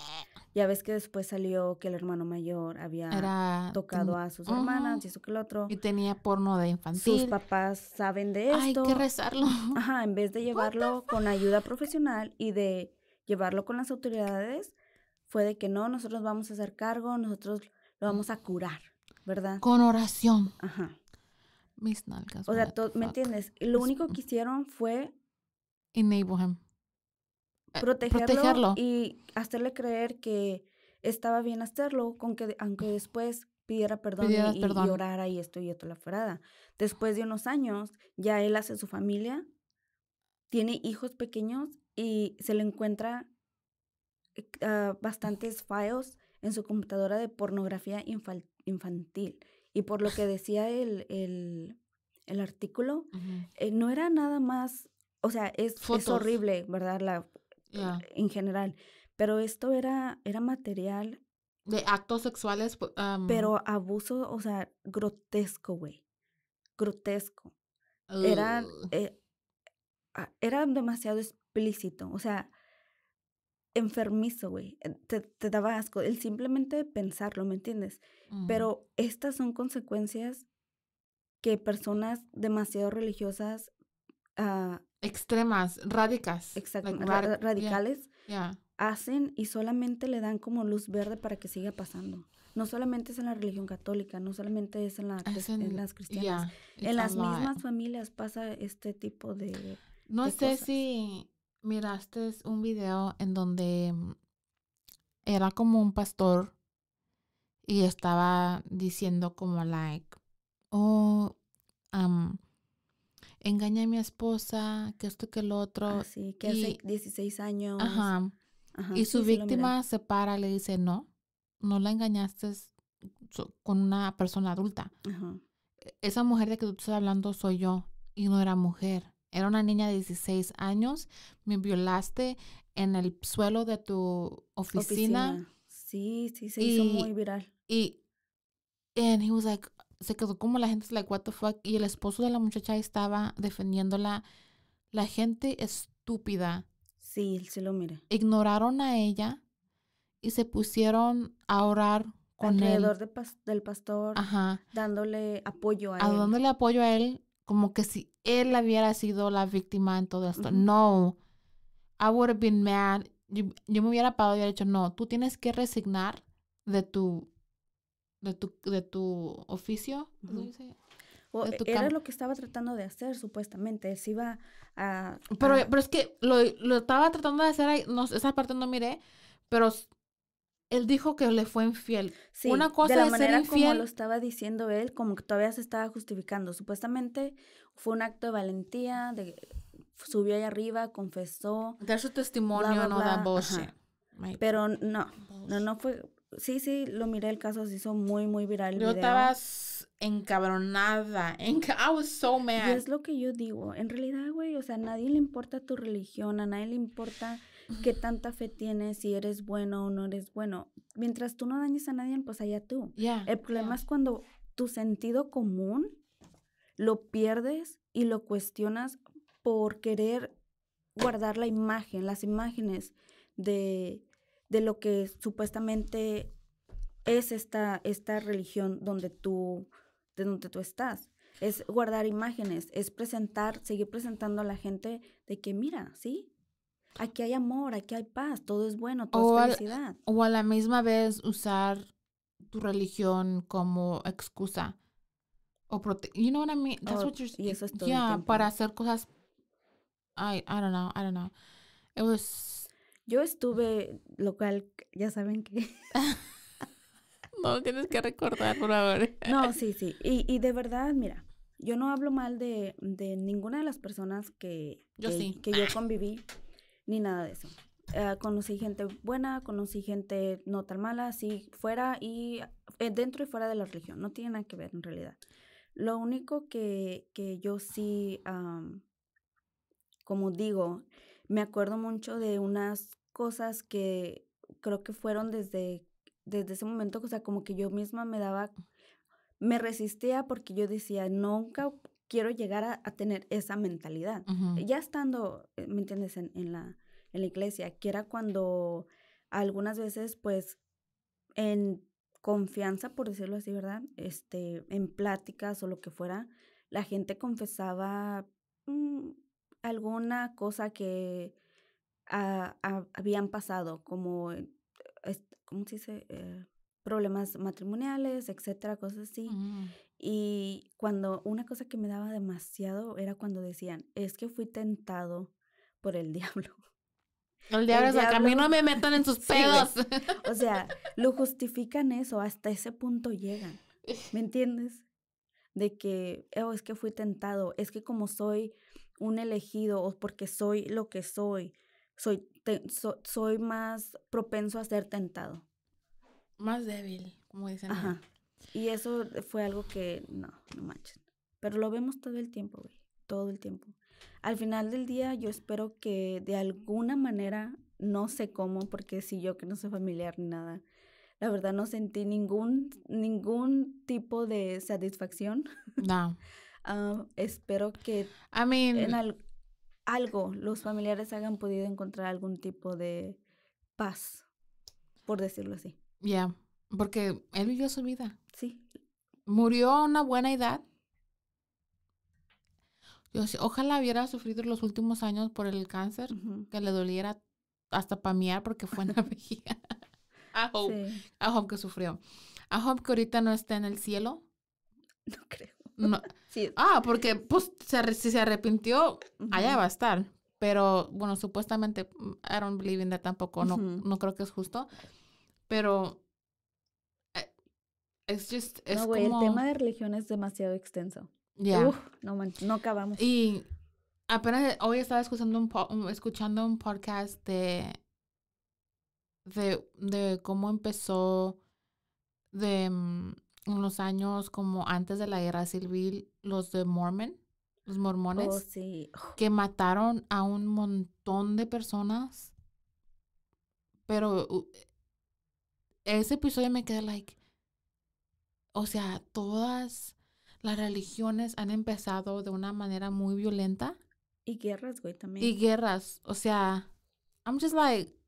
Ya ves que después salió que el hermano mayor había tocado a sus hermanas y eso que el otro. Y tenía porno de infantil. Sus papás saben de esto. Hay que rezarlo. Ajá, en vez de llevarlo con ayuda profesional y de llevarlo con las autoridades, fue de que no, nosotros vamos a hacer cargo, nosotros lo vamos a curar, ¿verdad? Con oración. Ajá. Mis nalgas. O sea, ¿me entiendes? Lo único que hicieron fue... Enable eh, protegerlo, y hacerle creer que estaba bien hacerlo, con que, aunque después pidiera perdón y, llorara y esto y otro la ferada. Después de unos años, ya él hace su familia, tiene hijos pequeños y se le encuentra eh, ah, bastantes files en su computadora de pornografía infantil. Y por lo que decía el, el, artículo, eh, no era nada más, o sea, es, es, horrible, ¿verdad? La eh, en general. Pero esto era, era material. De actos sexuales. Pues, pero abuso, o sea, grotesco, güey. Grotesco. era, eh, ah, era demasiado explícito, o sea, enfermizo, güey. Eh, te, daba asco el simplemente pensarlo, ¿me entiendes? Pero estas son consecuencias que personas demasiado religiosas ah, extremas, radicas. Exacto, radicales. Hacen y solamente le dan como luz verde para que siga pasando. No solamente es en la religión católica, no solamente es en, las cristianas. en las mismas familias pasa este tipo de... No sé si miraste un video en donde mm, era como un pastor y estaba diciendo como like, oh, um, engañé a mi esposa, que esto, que lo otro. Ah, sí, que hace 16 años. Ajá. y su víctima se, para le dice, no, no la engañaste con una persona adulta. Ajá. E, esa mujer de que tú estás hablando soy yo y no era mujer. Era una niña de 16 años, me violaste en el suelo de tu oficina. oficina. Sí, sí, se hizo muy viral. Y and he was like, se quedó como la gente es like, what the fuck. Y el esposo de la muchacha estaba defendiéndola. La gente estúpida. Sí, él se lo mira. Ignoraron a ella y se pusieron a orar con Alrededor él. De del pastor. Ajá. Dándole apoyo a, él. Dándole apoyo a él, como que si él hubiera sido la víctima en todo esto. No. I would have been mad. Yo, me hubiera parado y hubiera dicho, no, tú tienes que resignar de tu de tu, de tu oficio. era lo que estaba tratando de hacer, supuestamente. Se iba a... Pero, pero, es que lo, lo, estaba tratando de hacer, no, esa parte no miré, pero él dijo que le fue infiel. Sí, una cosa de la manera como lo estaba diciendo él, como que todavía se estaba justificando. Supuestamente fue un acto de valentía, de subió ahí arriba, confesó. Dar su testimonio, no da voz. Pero no, no, no fue, Sí, sí, lo miré, el caso se hizo muy, muy viral. El yo estaba encabronada. I was so mad. es lo que yo digo. En realidad, güey, o sea, a nadie le importa tu religión, a nadie le importa qué tanta fe tienes, si eres bueno o no eres bueno. Mientras tú no dañes a nadie, pues allá tú. Ya. el problema es cuando tu sentido común lo pierdes y lo cuestionas por querer guardar la imagen, las imágenes de de lo que supuestamente es esta, esta religión donde tú, donde tú estás. Es guardar imágenes, es presentar, seguir presentando a la gente de que, mira, sí, aquí hay amor, aquí hay paz, todo es bueno, todo es felicidad. o a la misma vez usar tu religión como excusa o prote you know what I mean para hacer cosas I I don't know I don't know yo estuve local, ya saben que... no, tienes que recordar, por ahora. no, sí, sí. Y, y de verdad, mira, yo no hablo mal de, ninguna de las personas que yo, que, yo conviví, ni nada de eso. Ah, conocí gente buena, conocí gente no tan mala, así fuera y eh, dentro y fuera de la región No tiene nada que ver en realidad. Lo único que, que yo sí, como digo, me acuerdo mucho de unas cosas que creo que fueron desde, desde ese momento, o sea, como que yo misma me daba, me resistía porque yo decía, nunca quiero llegar a, tener esa mentalidad. Ya estando, eh, ¿me entiendes?, en, la, en la iglesia, que era cuando algunas veces, pues, en confianza, por decirlo así, ¿verdad? Este, en pláticas o lo que fuera, la gente confesaba mm, alguna cosa que habían pasado, como, eh, ¿cómo se dice? Eh, problemas matrimoniales, etcétera, cosas así. Mm. Y cuando una cosa que me daba demasiado era cuando decían, es que fui tentado por el diablo. El diablo, el a mí no me metan en sus pedos. o sea, lo justifican eso, hasta ese punto llegan. ¿Me entiendes? De que, oh, es que fui tentado, es que como soy un elegido o porque soy lo que soy, soy, soy más propenso a ser tentado. Más débil, como dicen. Y eso fue algo que, no, no manches. Pero lo vemos todo el tiempo, güey, todo el tiempo. Al final del día yo espero que de alguna manera, no sé cómo, porque si yo que no soy familiar ni nada, la verdad no sentí ningún, ningún tipo de satisfacción. No. Ah, espero que algo, los familiares hayan podido encontrar algún tipo de paz, por decirlo así. Ya, porque él vivió su vida. Sí. Murió a una buena edad. Yo, ojalá hubiera sufrido los últimos años por el cáncer, que le doliera hasta pamear porque fue una vejiga. A hope, hope que sufrió. A hope que ahorita no está en el cielo. No creo. Ah, porque pues, se, si se arrepintió, allá va a estar. Pero bueno, supuestamente, mm, I don't believe in that tampoco. No, no creo que es justo. Pero eh, es just, es no, güey, el tema de religión es demasiado extenso. Ya. No, no acabamos. Y apenas eh, hoy estaba escuchando un, mm, escuchando un podcast de, de cómo empezó, de mm, en los años como antes de la guerra civil, los de Mormon, los oh, mormones, que mataron a un montón de personas. Pero uh, ese episodio me quedé like, o sea, todas las religiones han empezado de una manera muy violenta. Y guerras, güey, también. Y guerras, o sea, I'm just like,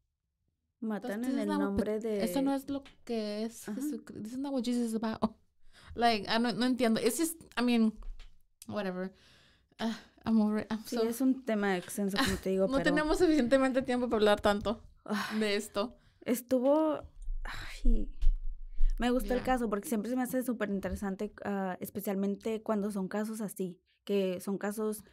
Matan en el nombre de... Eso no es lo que es is about. Like, ah, no, entiendo. It's just, I mean, whatever. Ah, I'm over sí, es un tema extenso, como te digo, No tenemos suficientemente tiempo para hablar tanto ah. de esto. Estuvo... Me gustó el caso porque siempre se me hace súper interesante, especialmente cuando son casos así, que son casos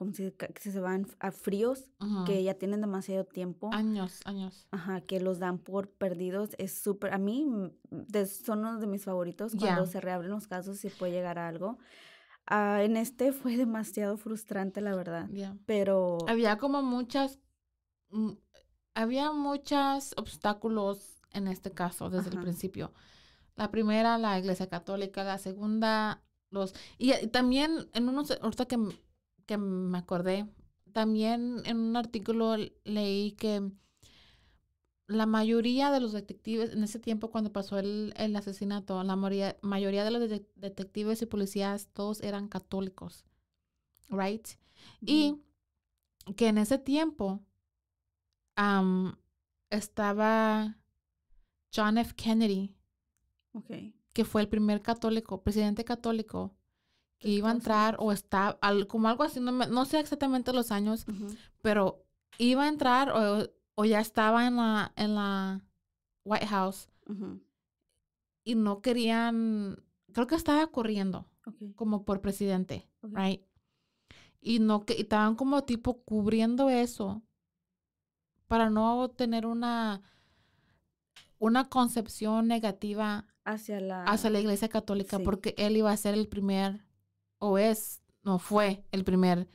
como si se van a fríos, que ya tienen demasiado tiempo. Años, años. Ajá, que los dan por perdidos. Es súper, a mí mm, son uno de mis favoritos. Cuando se reabren los casos, y puede llegar a algo. Ah, en este fue demasiado frustrante, la verdad. Pero... Había como muchas, mm, había muchos obstáculos en este caso desde el principio. La primera, la Iglesia Católica, la segunda, los... Y, también en unos, ahorita que que me acordé. También en un artículo leí que la mayoría de los detectives, en ese tiempo cuando pasó el, asesinato, la mayoría, de los detectives y policías, todos eran católicos, ¿right? Y que en ese tiempo estaba John F. Kennedy, que fue el primer católico, presidente católico que iba a entrar o estaba, como algo así, no, sé exactamente los años, pero iba a entrar o, ya estaba en la, en la White House y no querían, creo que estaba corriendo como por presidente, right? Y no que estaban como tipo cubriendo eso para no tener una una concepción negativa hacia la hacia la Iglesia Católica porque él iba a ser el primer o es, no fue el primer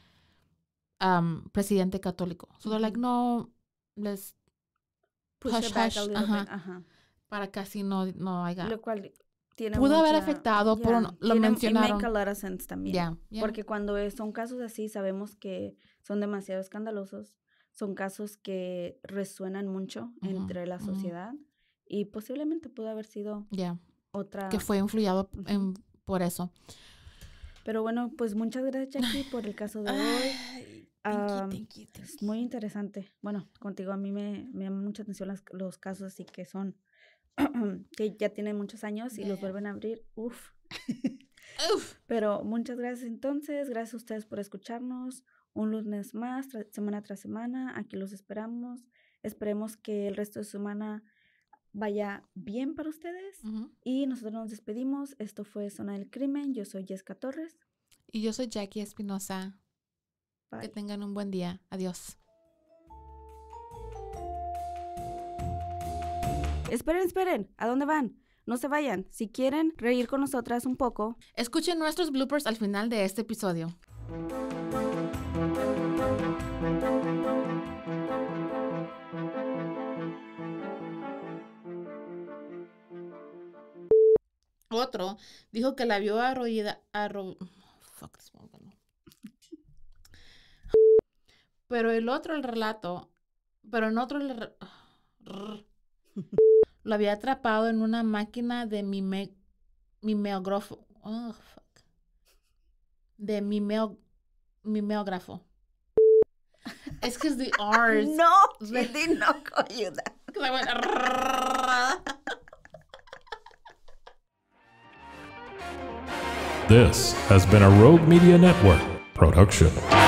presidente católico. So they're like, no, les para casi no, no haya. Lo cual tiene pudo haber afectado, por lo tiene, mencionaron. Make también. Porque cuando son casos así, sabemos que son demasiado escandalosos, son casos que resuenan mucho entre la sociedad y posiblemente pudo haber sido otra. Que fue influyado en, por eso. Pero bueno, pues muchas gracias, Jackie, por el caso de hoy. Ah, thank you, thank Muy interesante. Bueno, contigo a mí me, me llaman mucha atención los casos así que son, que ya tienen muchos años y los vuelven a abrir. Uf. Uf. Pero muchas gracias entonces. Gracias a ustedes por escucharnos. Un lunes más, semana tras semana. Aquí los esperamos. Esperemos que el resto de semana vaya bien para ustedes. Y nosotros nos despedimos. Esto fue Zona del Crimen. Yo soy Jessica Torres. Y yo soy Jackie Espinosa. Que tengan un buen día. Adiós. Esperen, esperen. ¿A dónde van? No se vayan. Si quieren reír con nosotras un poco, escuchen nuestros bloopers al final de este episodio. Otro dijo que la vio arrollada. pero el otro, el relato, pero en otro, lo había atrapado en una máquina de mime, mimeógrafo. Oh, de mimeo, mimeógrafo. Es que es de R's. No, This has been a Rogue Media Network production.